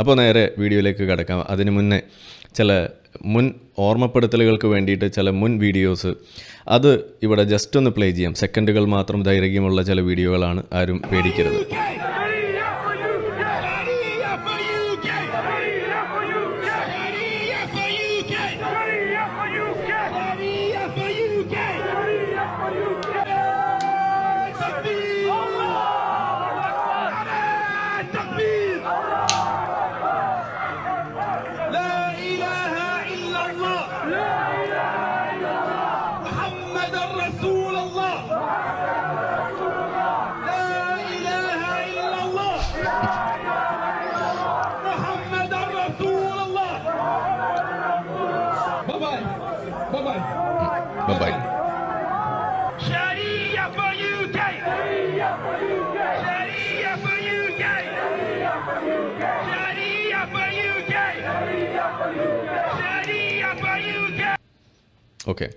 അപ്പോൾ നേരെ വീഡിയോയിലേക്ക് കിടക്കാം അതിന് മുന്നേ ചില മുൻ ഓർമ്മപ്പെടുത്തലുകൾക്ക് വേണ്ടിയിട്ട് ചില മുൻ വീഡിയോസ് അത് ഇവിടെ ജസ്റ്റ് ഒന്ന് പ്ലേ ചെയ്യാം സെക്കൻഡുകൾ മാത്രം ദൈർഘ്യമുള്ള ചില വീഡിയോകളാണ് ആരും പേടിക്കരുത് ഓക്കെ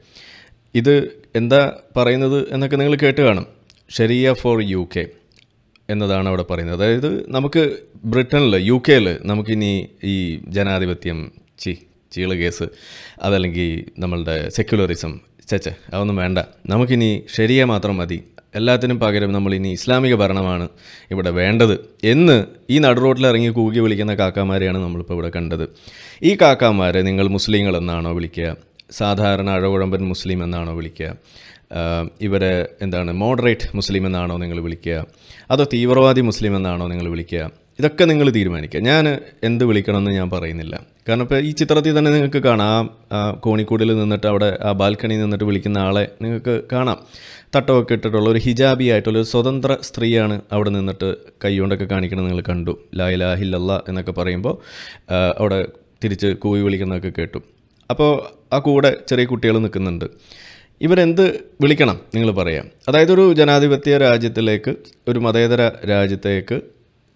ഇത് എന്താ പറയുന്നത് എന്നൊക്കെ നിങ്ങൾ കേട്ട് കാണും ഷെരിയ ഫോർ യു കെ എന്നതാണ് അവിടെ പറയുന്നത് അതായത് നമുക്ക് ബ്രിട്ടനിൽ യു കെയിൽ നമുക്കിനി ഈ ജനാധിപത്യം ചി ചീള കേസ് അതല്ലെങ്കിൽ നമ്മളുടെ സെക്യുലറിസം ചച്ച അതൊന്നും വേണ്ട നമുക്കിനി ഷെരിയ മാത്രം മതി എല്ലാത്തിനും പകരം നമ്മളിനി ഇസ്ലാമിക ഭരണമാണ് ഇവിടെ വേണ്ടത് എന്ന് ഈ റോട്ടിൽ ഇറങ്ങി കൂകി വിളിക്കുന്ന കാക്കാമാരെയാണ് നമ്മളിപ്പോൾ ഇവിടെ കണ്ടത് ഈ കാക്കാമാരെ നിങ്ങൾ മുസ്ലിങ്ങളെന്നാണോ വിളിക്കുക സാധാരണ അഴകുഴമ്പൻ മുസ്ലിം എന്നാണോ വിളിക്കുക ഇവരെ എന്താണ് മോഡറേറ്റ് മുസ്ലിം എന്നാണോ നിങ്ങൾ വിളിക്കുക അതോ തീവ്രവാദി മുസ്ലിം എന്നാണോ നിങ്ങൾ വിളിക്കുക ഇതൊക്കെ നിങ്ങൾ തീരുമാനിക്കുക ഞാൻ എന്ത് വിളിക്കണമെന്ന് ഞാൻ പറയുന്നില്ല കാരണം ഇപ്പോൾ ഈ ചിത്രത്തിൽ തന്നെ നിങ്ങൾക്ക് കാണാം ആ കോണിക്കൂടിൽ നിന്നിട്ട് അവിടെ ആ ബാൽക്കണിയിൽ നിന്നിട്ട് വിളിക്കുന്ന ആളെ നിങ്ങൾക്ക് കാണാം തട്ടമൊക്കെ ഇട്ടിട്ടുള്ള ഒരു ഹിജാബി ആയിട്ടുള്ള ഒരു സ്വതന്ത്ര സ്ത്രീയാണ് അവിടെ നിന്നിട്ട് കൈകൊണ്ടൊക്കെ കാണിക്കണം നിങ്ങൾ കണ്ടു ലായിലാഹില്ലല്ല എന്നൊക്കെ പറയുമ്പോൾ അവിടെ തിരിച്ച് കൂവി വിളിക്കുന്നതൊക്കെ കേട്ടു അപ്പോൾ ആ കൂടെ ചെറിയ കുട്ടികൾ നിൽക്കുന്നുണ്ട് ഇവരെന്ത് വിളിക്കണം നിങ്ങൾ പറയാം അതായത് ഒരു ജനാധിപത്യ രാജ്യത്തിലേക്ക് ഒരു മതേതര രാജ്യത്തേക്ക്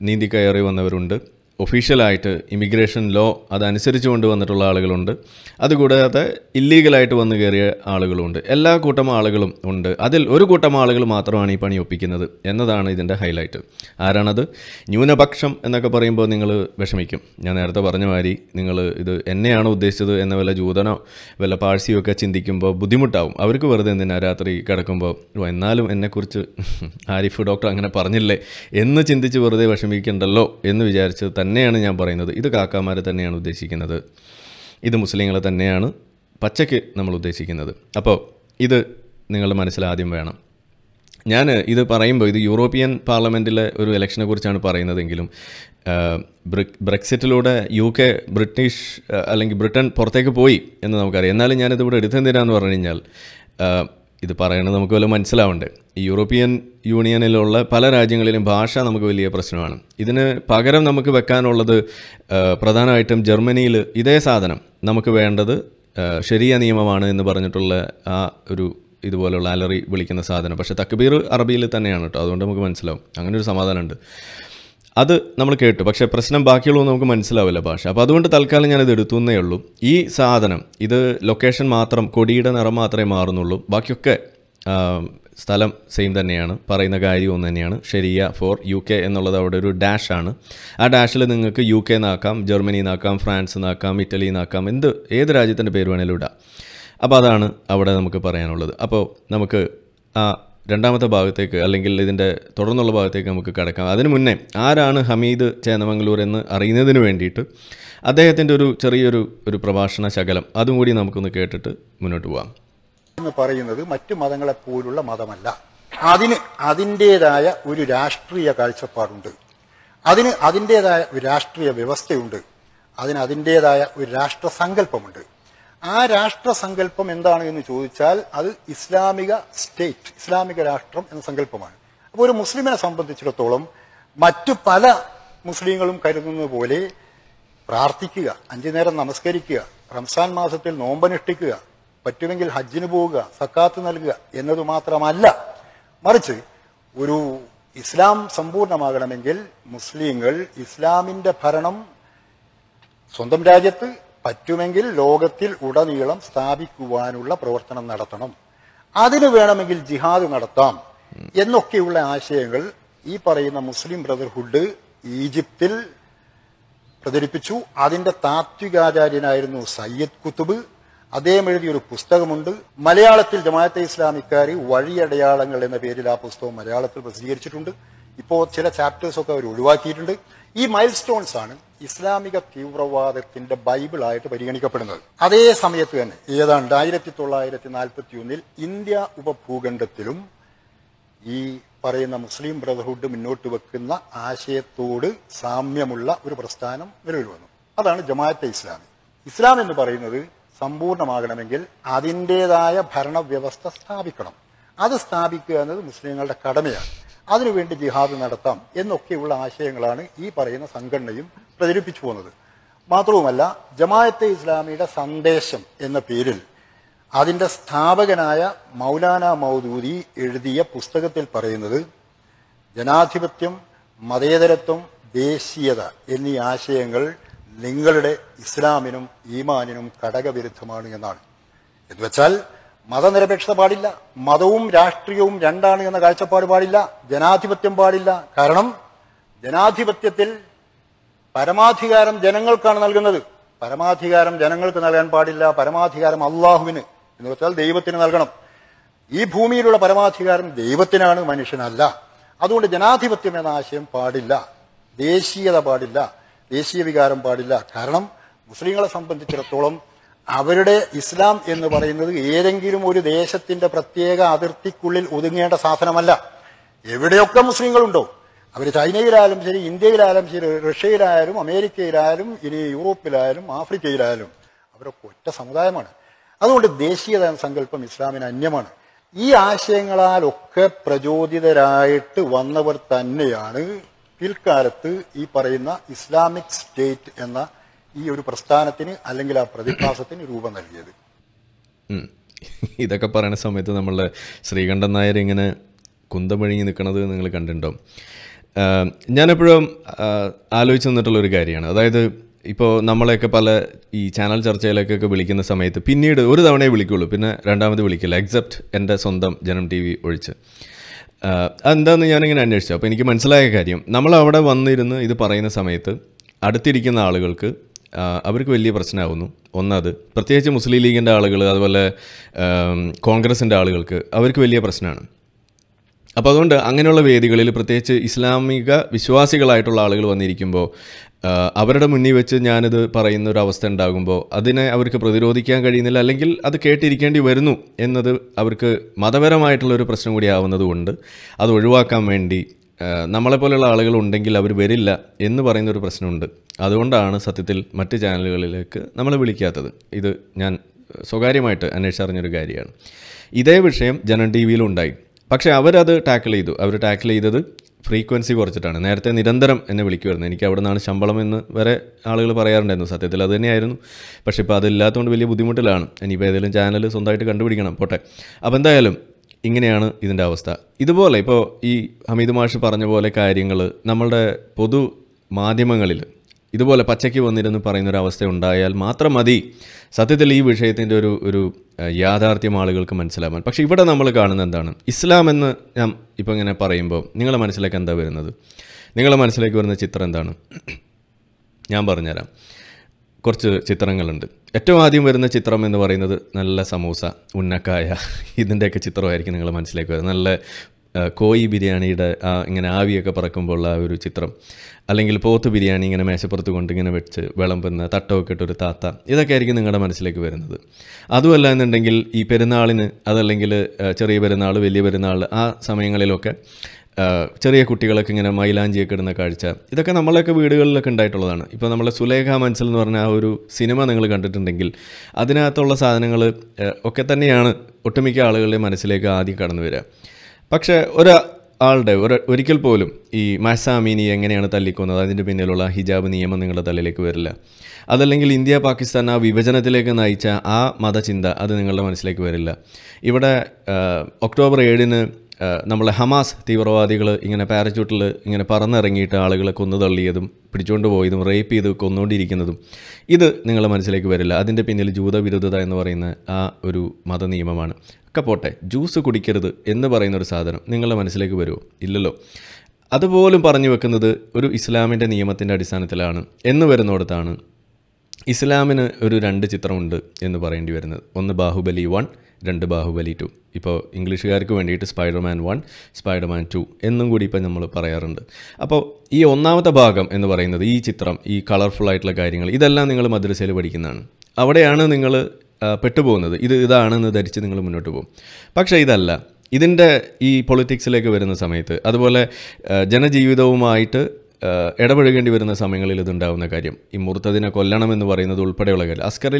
നീന്തി കയറി വന്നവരുണ്ട് ഒഫീഷ്യലായിട്ട് ഇമിഗ്രേഷൻ ലോ അതനുസരിച്ച് കൊണ്ടുവന്നിട്ടുള്ള ആളുകളുണ്ട് അതുകൂടാതെ ഇല്ലീഗലായിട്ട് വന്നു കയറിയ ആളുകളുണ്ട് എല്ലാ കൂട്ടം ആളുകളും ഉണ്ട് അതിൽ ഒരു കൂട്ടം ആളുകൾ മാത്രമാണ് ഈ പണി ഒപ്പിക്കുന്നത് എന്നതാണ് ഇതിൻ്റെ ഹൈലൈറ്റ് ആരാണത് ന്യൂനപക്ഷം എന്നൊക്കെ പറയുമ്പോൾ നിങ്ങൾ വിഷമിക്കും ഞാൻ നേരത്തെ പറഞ്ഞ മാതിരി നിങ്ങൾ ഇത് എന്നെയാണ് ഉദ്ദേശിച്ചത് എന്ന വല്ല ജൂതനോ വല്ല പാഴ്സിയോ ഒക്കെ ചിന്തിക്കുമ്പോൾ ബുദ്ധിമുട്ടാവും അവർക്ക് വെറുതെ എന്തിനാ രാത്രി കിടക്കുമ്പോൾ എന്നാലും എന്നെക്കുറിച്ച് ആരിഫ് ഡോക്ടർ അങ്ങനെ പറഞ്ഞില്ലേ എന്ന് ചിന്തിച്ച് വെറുതെ വിഷമിക്കണ്ടല്ലോ എന്ന് വിചാരിച്ച് തന്നെയാണ് ഞാൻ പറയുന്നത് ഇത് കാക്കാമാരെ തന്നെയാണ് ഉദ്ദേശിക്കുന്നത് ഇത് മുസ്ലിങ്ങളെ തന്നെയാണ് പച്ചയ്ക്ക് നമ്മൾ ഉദ്ദേശിക്കുന്നത് അപ്പോൾ ഇത് നിങ്ങളുടെ മനസ്സിലാദ്യം വേണം ഞാൻ ഇത് പറയുമ്പോൾ ഇത് യൂറോപ്യൻ പാർലമെൻറ്റിലെ ഒരു ഇലക്ഷനെ കുറിച്ചാണ് പറയുന്നതെങ്കിലും ബ്രെക്സിറ്റിലൂടെ യു കെ ബ്രിട്ടീഷ് അല്ലെങ്കിൽ ബ്രിട്ടൻ പുറത്തേക്ക് പോയി എന്ന് നമുക്കറിയാം എന്നാലും ഞാനിതിവിടെ എടുത്തെന്തിനാന്ന് പറഞ്ഞു കഴിഞ്ഞാൽ ഇത് പറയണത് നമുക്ക് വല്ല മനസ്സിലാവുണ്ട് യൂറോപ്യൻ യൂണിയനിലുള്ള പല രാജ്യങ്ങളിലും ഭാഷ നമുക്ക് വലിയ പ്രശ്നമാണ് ഇതിന് പകരം നമുക്ക് വെക്കാനുള്ളത് പ്രധാനമായിട്ടും ജർമ്മനിയിൽ ഇതേ സാധനം നമുക്ക് വേണ്ടത് ശരിയ നിയമമാണ് എന്ന് പറഞ്ഞിട്ടുള്ള ആ ഒരു ഇതുപോലെയുള്ള അലറി വിളിക്കുന്ന സാധനം പക്ഷേ തക്ബീർ അറബിയിൽ തന്നെയാണ് കേട്ടോ അതുകൊണ്ട് നമുക്ക് മനസ്സിലാവും അങ്ങനെ ഒരു സമാധാനമുണ്ട് അത് നമ്മൾ കേട്ടു പക്ഷേ പ്രശ്നം ബാക്കിയുള്ളത് നമുക്ക് മനസ്സിലാവില്ല ഭാഷ അപ്പോൾ അതുകൊണ്ട് തൽക്കാലം ഞാനിത് എടുത്തുന്നേ ഉള്ളൂ ഈ സാധനം ഇത് ലൊക്കേഷൻ മാത്രം കൊടിയുടെ നിറം മാത്രമേ മാറുന്നുള്ളൂ ബാക്കിയൊക്കെ സ്ഥലം സെയിം തന്നെയാണ് പറയുന്ന കാര്യം ഒന്ന് തന്നെയാണ് ഷെരിയ ഫോർ യു കെ എന്നുള്ളത് അവിടെ ഒരു ഡാഷ് ആണ് ആ ഡാഷിൽ നിങ്ങൾക്ക് യു കെ നാക്കാം ജർമ്മനി നാക്കാം ഫ്രാൻസ് നാക്കാം ഇറ്റലി നാക്കാം എന്ത് ഏത് രാജ്യത്തിൻ്റെ പേര് വേണേലും ഇടാം അപ്പോൾ അതാണ് അവിടെ നമുക്ക് പറയാനുള്ളത് അപ്പോൾ നമുക്ക് ആ രണ്ടാമത്തെ ഭാഗത്തേക്ക് അല്ലെങ്കിൽ ഇതിൻ്റെ തുടർന്നുള്ള ഭാഗത്തേക്ക് നമുക്ക് കിടക്കാം അതിനു മുന്നേ ആരാണ് ഹമീദ് ചേന്നമംഗലൂർ എന്ന് അറിയുന്നതിന് വേണ്ടിയിട്ട് അദ്ദേഹത്തിൻ്റെ ഒരു ചെറിയൊരു ഒരു പ്രഭാഷണ ശകലം അതും കൂടി നമുക്കൊന്ന് കേട്ടിട്ട് മുന്നോട്ട് പോവാം എന്ന് പറയുന്നത് മറ്റു മതങ്ങളെ പോലുള്ള മതമല്ല അതിന് അതിൻ്റെതായ ഒരു രാഷ്ട്രീയ കാഴ്ചപ്പാടുണ്ട് അതിന് അതിൻ്റെതായ ഒരു രാഷ്ട്രീയ വ്യവസ്ഥയുണ്ട് അതിന് അതിൻ്റെതായ ഒരു രാഷ്ട്രസങ്കല്പമുണ്ട് ആ രാഷ്ട്രസങ്കല്പം എന്താണ് എന്ന് ചോദിച്ചാൽ അത് ഇസ്ലാമിക സ്റ്റേറ്റ് ഇസ്ലാമിക രാഷ്ട്രം എന്ന സങ്കല്പമാണ് അപ്പോൾ ഒരു മുസ്ലിമിനെ സംബന്ധിച്ചിടത്തോളം മറ്റു പല മുസ്ലിങ്ങളും കരുതുന്നത് പോലെ പ്രാർത്ഥിക്കുക അഞ്ചു നേരം നമസ്കരിക്കുക റംസാൻ മാസത്തിൽ നോമ്പനുഷ്ഠിക്കുക പറ്റുമെങ്കിൽ ഹജ്ജിന് പോവുക സക്കാത്ത് നൽകുക എന്നത് മാത്രമല്ല മറിച്ച് ഒരു ഇസ്ലാം സമ്പൂർണ്ണമാകണമെങ്കിൽ മുസ്ലിങ്ങൾ ഇസ്ലാമിന്റെ ഭരണം സ്വന്തം രാജ്യത്ത് പറ്റുമെങ്കിൽ ലോകത്തിൽ ഉടനീളം സ്ഥാപിക്കുവാനുള്ള പ്രവർത്തനം നടത്തണം അതിന് വേണമെങ്കിൽ ജിഹാദ് നടത്താം എന്നൊക്കെയുള്ള ആശയങ്ങൾ ഈ പറയുന്ന മുസ്ലിം ബ്രദർഹുഡ് ഈജിപ്തിൽ പ്രചരിപ്പിച്ചു അതിന്റെ താത്വികാചാര്യനായിരുന്നു സയ്യദ് കുത്തുബ് അദ്ദേഹം എഴുതിയ ഒരു പുസ്തകമുണ്ട് മലയാളത്തിൽ ജമാഅത്തെ ഇസ്ലാമിക്കാരി വഴിയടയാളങ്ങൾ എന്ന പേരിൽ ആ പുസ്തകം മലയാളത്തിൽ പ്രസിദ്ധീകരിച്ചിട്ടുണ്ട് ഇപ്പോൾ ചില ചാപ്റ്റേഴ്സ് ഒക്കെ അവർ ഒഴിവാക്കിയിട്ടുണ്ട് ഈ മൈൽ സ്റ്റോൺസ് ആണ് ഇസ്ലാമിക തീവ്രവാദത്തിന്റെ ബൈബിളായിട്ട് പരിഗണിക്കപ്പെടുന്നത് അതേ സമയത്ത് തന്നെ ഏതാണ്ട് ആയിരത്തി തൊള്ളായിരത്തി നാൽപ്പത്തി ഒന്നിൽ ഇന്ത്യ ഉപഭൂഖണ്ഡത്തിലും ഈ പറയുന്ന മുസ്ലിം ബ്രദർഹുഡ് മുന്നോട്ട് വെക്കുന്ന ആശയത്തോട് സാമ്യമുള്ള ഒരു പ്രസ്ഥാനം നിലവിൽ വന്നു അതാണ് ജമാഅത്തെ ഇസ്ലാമി ഇസ്ലാം എന്ന് പറയുന്നത് സമ്പൂർണമാകണമെങ്കിൽ അതിൻ്റെതായ ഭരണവ്യവസ്ഥ സ്ഥാപിക്കണം അത് സ്ഥാപിക്കുക എന്നത് മുസ്ലിങ്ങളുടെ കടമയാണ് അതിനുവേണ്ടി ജിഹാദ് നടത്താം എന്നൊക്കെയുള്ള ആശയങ്ങളാണ് ഈ പറയുന്ന സംഘടനയും പ്രചരിപ്പിച്ചു പോകുന്നത് മാത്രവുമല്ല ജമായത്തെ ഇസ്ലാമിയുടെ സന്ദേശം എന്ന പേരിൽ അതിൻ്റെ സ്ഥാപകനായ മൗലാന മൗദൂദി എഴുതിയ പുസ്തകത്തിൽ പറയുന്നത് ജനാധിപത്യം മതേതരത്വം ദേശീയത എന്നീ ആശയങ്ങൾ നിങ്ങളുടെ ഇസ്ലാമിനും ഈമാനിനും ഘടകവിരുദ്ധമാണ് എന്നാണ് എന്നുവെച്ചാൽ മതനിരപേക്ഷത പാടില്ല മതവും രാഷ്ട്രീയവും രണ്ടാണ് എന്ന കാഴ്ചപ്പാട് പാടില്ല ജനാധിപത്യം പാടില്ല കാരണം ജനാധിപത്യത്തിൽ പരമാധികാരം ജനങ്ങൾക്കാണ് നൽകുന്നത് പരമാധികാരം ജനങ്ങൾക്ക് നൽകാൻ പാടില്ല പരമാധികാരം അള്ളാഹുവിന് എന്ന് വെച്ചാൽ ദൈവത്തിന് നൽകണം ഈ ഭൂമിയിലുള്ള പരമാധികാരം ദൈവത്തിനാണ് മനുഷ്യനല്ല അതുകൊണ്ട് ജനാധിപത്യം എന്ന ആശയം പാടില്ല ദേശീയത പാടില്ല ദേശീയ വികാരം പാടില്ല കാരണം മുസ്ലിങ്ങളെ സംബന്ധിച്ചിടത്തോളം അവരുടെ ഇസ്ലാം എന്ന് പറയുന്നത് ഏതെങ്കിലും ഒരു ദേശത്തിന്റെ പ്രത്യേക അതിർത്തിക്കുള്ളിൽ ഒതുങ്ങേണ്ട സാധനമല്ല എവിടെയൊക്കെ മുസ്ലിങ്ങളുണ്ടോ അവർ ചൈനയിലായാലും ശരി ഇന്ത്യയിലായാലും ശരി റഷ്യയിലായാലും അമേരിക്കയിലായാലും ഇനി യൂറോപ്പിലായാലും ആഫ്രിക്കയിലായാലും അവരൊക്കെ ഒറ്റ സമുദായമാണ് അതുകൊണ്ട് ദേശീയത സങ്കല്പം ഇസ്ലാമിന് അന്യമാണ് ഈ ആശയങ്ങളാലൊക്കെ പ്രചോദിതരായിട്ട് വന്നവർ തന്നെയാണ് പിൽക്കാലത്ത് ഈ പറയുന്ന ഇസ്ലാമിക് സ്റ്റേറ്റ് എന്ന ഈ ഒരു പ്രസ്ഥാനത്തിന് അല്ലെങ്കിൽ ആ പ്രതിഭാസത്തിന് രൂപം നൽകിയത് ഇതൊക്കെ പറയുന്ന സമയത്ത് നമ്മളുടെ ശ്രീകണ്ഠൻ നായർ ഇങ്ങനെ കുന്തമൊഴിഞ്ഞു നിൽക്കുന്നത് നിങ്ങൾ കണ്ടിട്ടുണ്ടോ ഞാനെപ്പോഴും ആലോചിച്ച് നിന്നിട്ടുള്ള ഒരു കാര്യമാണ് അതായത് ഇപ്പോൾ നമ്മളെയൊക്കെ പല ഈ ചാനൽ ചർച്ചയിലേക്കൊക്കെ വിളിക്കുന്ന സമയത്ത് പിന്നീട് ഒരു തവണയെ വിളിക്കുള്ളൂ പിന്നെ രണ്ടാമത് വിളിക്കില്ല എക്സെപ്റ്റ് എൻ്റെ സ്വന്തം ജനം ടി വി ഒഴിച്ച് അതെന്താന്ന് ഞാനിങ്ങനെ അന്വേഷിച്ചു അപ്പോൾ എനിക്ക് മനസ്സിലായ കാര്യം നമ്മൾ അവിടെ വന്നിരുന്ന് ഇത് പറയുന്ന സമയത്ത് അടുത്തിരിക്കുന്ന ആളുകൾക്ക് അവർക്ക് വലിയ പ്രശ്നമാകുന്നു ഒന്നത് പ്രത്യേകിച്ച് മുസ്ലിം ലീഗിൻ്റെ ആളുകൾ അതുപോലെ കോൺഗ്രസിൻ്റെ ആളുകൾക്ക് അവർക്ക് വലിയ പ്രശ്നമാണ് അപ്പോൾ അതുകൊണ്ട് അങ്ങനെയുള്ള വേദികളിൽ പ്രത്യേകിച്ച് ഇസ്ലാമിക വിശ്വാസികളായിട്ടുള്ള ആളുകൾ വന്നിരിക്കുമ്പോൾ അവരുടെ മുന്നിൽ വെച്ച് ഞാനിത് പറയുന്ന ഒരു അവസ്ഥ ഉണ്ടാകുമ്പോൾ അതിനെ അവർക്ക് പ്രതിരോധിക്കാൻ കഴിയുന്നില്ല അല്ലെങ്കിൽ അത് കേട്ടിരിക്കേണ്ടി വരുന്നു എന്നത് അവർക്ക് മതപരമായിട്ടുള്ളൊരു പ്രശ്നം കൂടി ആവുന്നതുകൊണ്ട് അത് ഒഴിവാക്കാൻ വേണ്ടി നമ്മളെപ്പോലെയുള്ള ആളുകൾ ഉണ്ടെങ്കിൽ അവർ വരില്ല എന്ന് പറയുന്നൊരു പ്രശ്നമുണ്ട് അതുകൊണ്ടാണ് സത്യത്തിൽ മറ്റ് ചാനലുകളിലേക്ക് നമ്മളെ വിളിക്കാത്തത് ഇത് ഞാൻ സ്വകാര്യമായിട്ട് അന്വേഷിച്ചറിഞ്ഞൊരു കാര്യമാണ് ഇതേ വിഷയം ജനൻ ടി വിയിലും ഉണ്ടായി പക്ഷേ അവരത് ടാക്കിൾ ചെയ്തു അവർ ടാക്കിൾ ചെയ്തത് ഫ്രീക്വൻസി കുറച്ചിട്ടാണ് നേരത്തെ നിരന്തരം എന്നെ വിളിക്കുമായിരുന്നു എനിക്ക് അവിടെ നിന്നാണ് ശമ്പളം എന്ന് വരെ ആളുകൾ പറയാറുണ്ടായിരുന്നു സത്യത്തിൽ അത് തന്നെയായിരുന്നു പക്ഷേ ഇപ്പോൾ അതില്ലാത്തതുകൊണ്ട് വലിയ ബുദ്ധിമുട്ടിലാണ് ഇനിയിപ്പോൾ ഏതെങ്കിലും ചാനൽ സ്വന്തമായിട്ട് കണ്ടുപിടിക്കണം പോട്ടെ അപ്പോൾ എന്തായാലും ഇങ്ങനെയാണ് ഇതിൻ്റെ അവസ്ഥ ഇതുപോലെ ഇപ്പോൾ ഈ ഹമീദ് മാഷ് പറഞ്ഞ പോലെ കാര്യങ്ങൾ നമ്മളുടെ പൊതു മാധ്യമങ്ങളിൽ ഇതുപോലെ പച്ചയ്ക്ക് വന്നിരുന്ന് ഒരു അവസ്ഥ ഉണ്ടായാൽ മാത്രം മതി സത്യത്തിൽ ഈ വിഷയത്തിൻ്റെ ഒരു ഒരു യാഥാർത്ഥ്യം ആളുകൾക്ക് മനസ്സിലാവാൻ പക്ഷേ ഇവിടെ നമ്മൾ കാണുന്ന എന്താണ് ഇസ്ലാം എന്ന് ഞാൻ ഇപ്പം ഇങ്ങനെ പറയുമ്പോൾ നിങ്ങളെ മനസ്സിലേക്ക് എന്താ വരുന്നത് നിങ്ങളെ മനസ്സിലേക്ക് വരുന്ന ചിത്രം എന്താണ് ഞാൻ പറഞ്ഞുതരാം കുറച്ച് ചിത്രങ്ങളുണ്ട് ഏറ്റവും ആദ്യം വരുന്ന ചിത്രം എന്ന് പറയുന്നത് നല്ല സമൂസ ഉന്നക്കായ ഇതിൻ്റെയൊക്കെ ചിത്രമായിരിക്കും നിങ്ങളെ മനസ്സിലേക്ക് വരുന്നത് നല്ല കോയി ബിരിയാണിയുടെ ആ ഇങ്ങനെ ആവിയൊക്കെ പറക്കുമ്പോഴുള്ള ആ ഒരു ചിത്രം അല്ലെങ്കിൽ പോത്ത് ബിരിയാണി ഇങ്ങനെ മേശപ്പുറത്ത് കൊണ്ട് ഇങ്ങനെ വെച്ച് വിളമ്പുന്ന തട്ടമൊക്കെ ഇട്ടൊരു താത്ത ഇതൊക്കെ ആയിരിക്കും നിങ്ങളുടെ മനസ്സിലേക്ക് വരുന്നത് അതുമല്ല എന്നുണ്ടെങ്കിൽ ഈ പെരുന്നാളിന് അതല്ലെങ്കിൽ ചെറിയ പെരുന്നാൾ വലിയ പെരുന്നാൾ ആ സമയങ്ങളിലൊക്കെ ചെറിയ കുട്ടികളൊക്കെ ഇങ്ങനെ മൈലാഞ്ചിയൊക്കെ ഇടുന്ന കാഴ്ച ഇതൊക്കെ നമ്മളൊക്കെ വീടുകളിലൊക്കെ ഉണ്ടായിട്ടുള്ളതാണ് ഇപ്പോൾ നമ്മളെ സുലേഖ മനസ്സിൽ എന്ന് പറഞ്ഞ ആ ഒരു സിനിമ നിങ്ങൾ കണ്ടിട്ടുണ്ടെങ്കിൽ അതിനകത്തുള്ള സാധനങ്ങൾ ഒക്കെ തന്നെയാണ് ഒട്ടുമിക്ക ആളുകളുടെ മനസ്സിലേക്ക് ആദ്യം കടന്നു വരിക പക്ഷേ ഒരു ആളുടെ ഒരു ഒരിക്കൽ പോലും ഈ മഹസാമീനി എങ്ങനെയാണ് തല്ലിക്കുന്നത് അതിൻ്റെ പിന്നിലുള്ള ഹിജാബ് നിയമം നിങ്ങളുടെ തലയിലേക്ക് വരില്ല അതല്ലെങ്കിൽ ഇന്ത്യ പാകിസ്ഥാൻ ആ വിഭജനത്തിലേക്ക് നയിച്ച ആ മതചിന്ത അത് നിങ്ങളുടെ മനസ്സിലേക്ക് വരില്ല ഇവിടെ ഒക്ടോബർ ഏഴിന് നമ്മളെ ഹമാസ് തീവ്രവാദികൾ ഇങ്ങനെ പാരച്യൂട്ടിൽ ഇങ്ങനെ പറന്നിറങ്ങിയിട്ട് ആളുകളെ കൊന്നു തള്ളിയതും പിടിച്ചുകൊണ്ട് പോയതും റേപ്പ് ചെയ്ത് കൊന്നുകൊണ്ടിരിക്കുന്നതും ഇത് നിങ്ങളുടെ മനസ്സിലേക്ക് വരില്ല അതിൻ്റെ പിന്നിൽ ജൂതവിരുദ്ധത എന്ന് പറയുന്ന ആ ഒരു മതനിയമമാണ് ഒക്കെ പോട്ടെ ജ്യൂസ് കുടിക്കരുത് എന്ന് പറയുന്ന ഒരു സാധനം നിങ്ങളുടെ മനസ്സിലേക്ക് വരുമോ ഇല്ലല്ലോ അതുപോലും പറഞ്ഞു വെക്കുന്നത് ഒരു ഇസ്ലാമിൻ്റെ നിയമത്തിൻ്റെ അടിസ്ഥാനത്തിലാണ് എന്ന് വരുന്നിടത്താണ് ഇസ്ലാമിന് ഒരു രണ്ട് ചിത്രമുണ്ട് എന്ന് പറയേണ്ടി വരുന്നത് ഒന്ന് ബാഹുബലി വൺ രണ്ട് ബാഹുബലി ടു ഇപ്പോൾ ഇംഗ്ലീഷുകാർക്ക് വേണ്ടിയിട്ട് സ്പൈഡർമാൻ വൺ സ്പൈഡർമാൻ ടു എന്നും കൂടി ഇപ്പം നമ്മൾ പറയാറുണ്ട് അപ്പോൾ ഈ ഒന്നാമത്തെ ഭാഗം എന്ന് പറയുന്നത് ഈ ചിത്രം ഈ കളർഫുൾ ആയിട്ടുള്ള കാര്യങ്ങൾ ഇതെല്ലാം നിങ്ങൾ മദ്രസയിൽ പഠിക്കുന്നതാണ് അവിടെയാണ് നിങ്ങൾ പെട്ടുപോകുന്നത് ഇത് ഇതാണെന്ന് ധരിച്ച് നിങ്ങൾ മുന്നോട്ട് പോകും പക്ഷേ ഇതല്ല ഇതിൻ്റെ ഈ പൊളിറ്റിക്സിലേക്ക് വരുന്ന സമയത്ത് അതുപോലെ ജനജീവിതവുമായിട്ട് ഇടപഴകേണ്ടി വരുന്ന സമയങ്ങളിൽ ഇതുണ്ടാകുന്ന കാര്യം ഈ കൊല്ലണം എന്ന് പറയുന്നത് ഉൾപ്പെടെയുള്ള കാര്യം അസ്കർ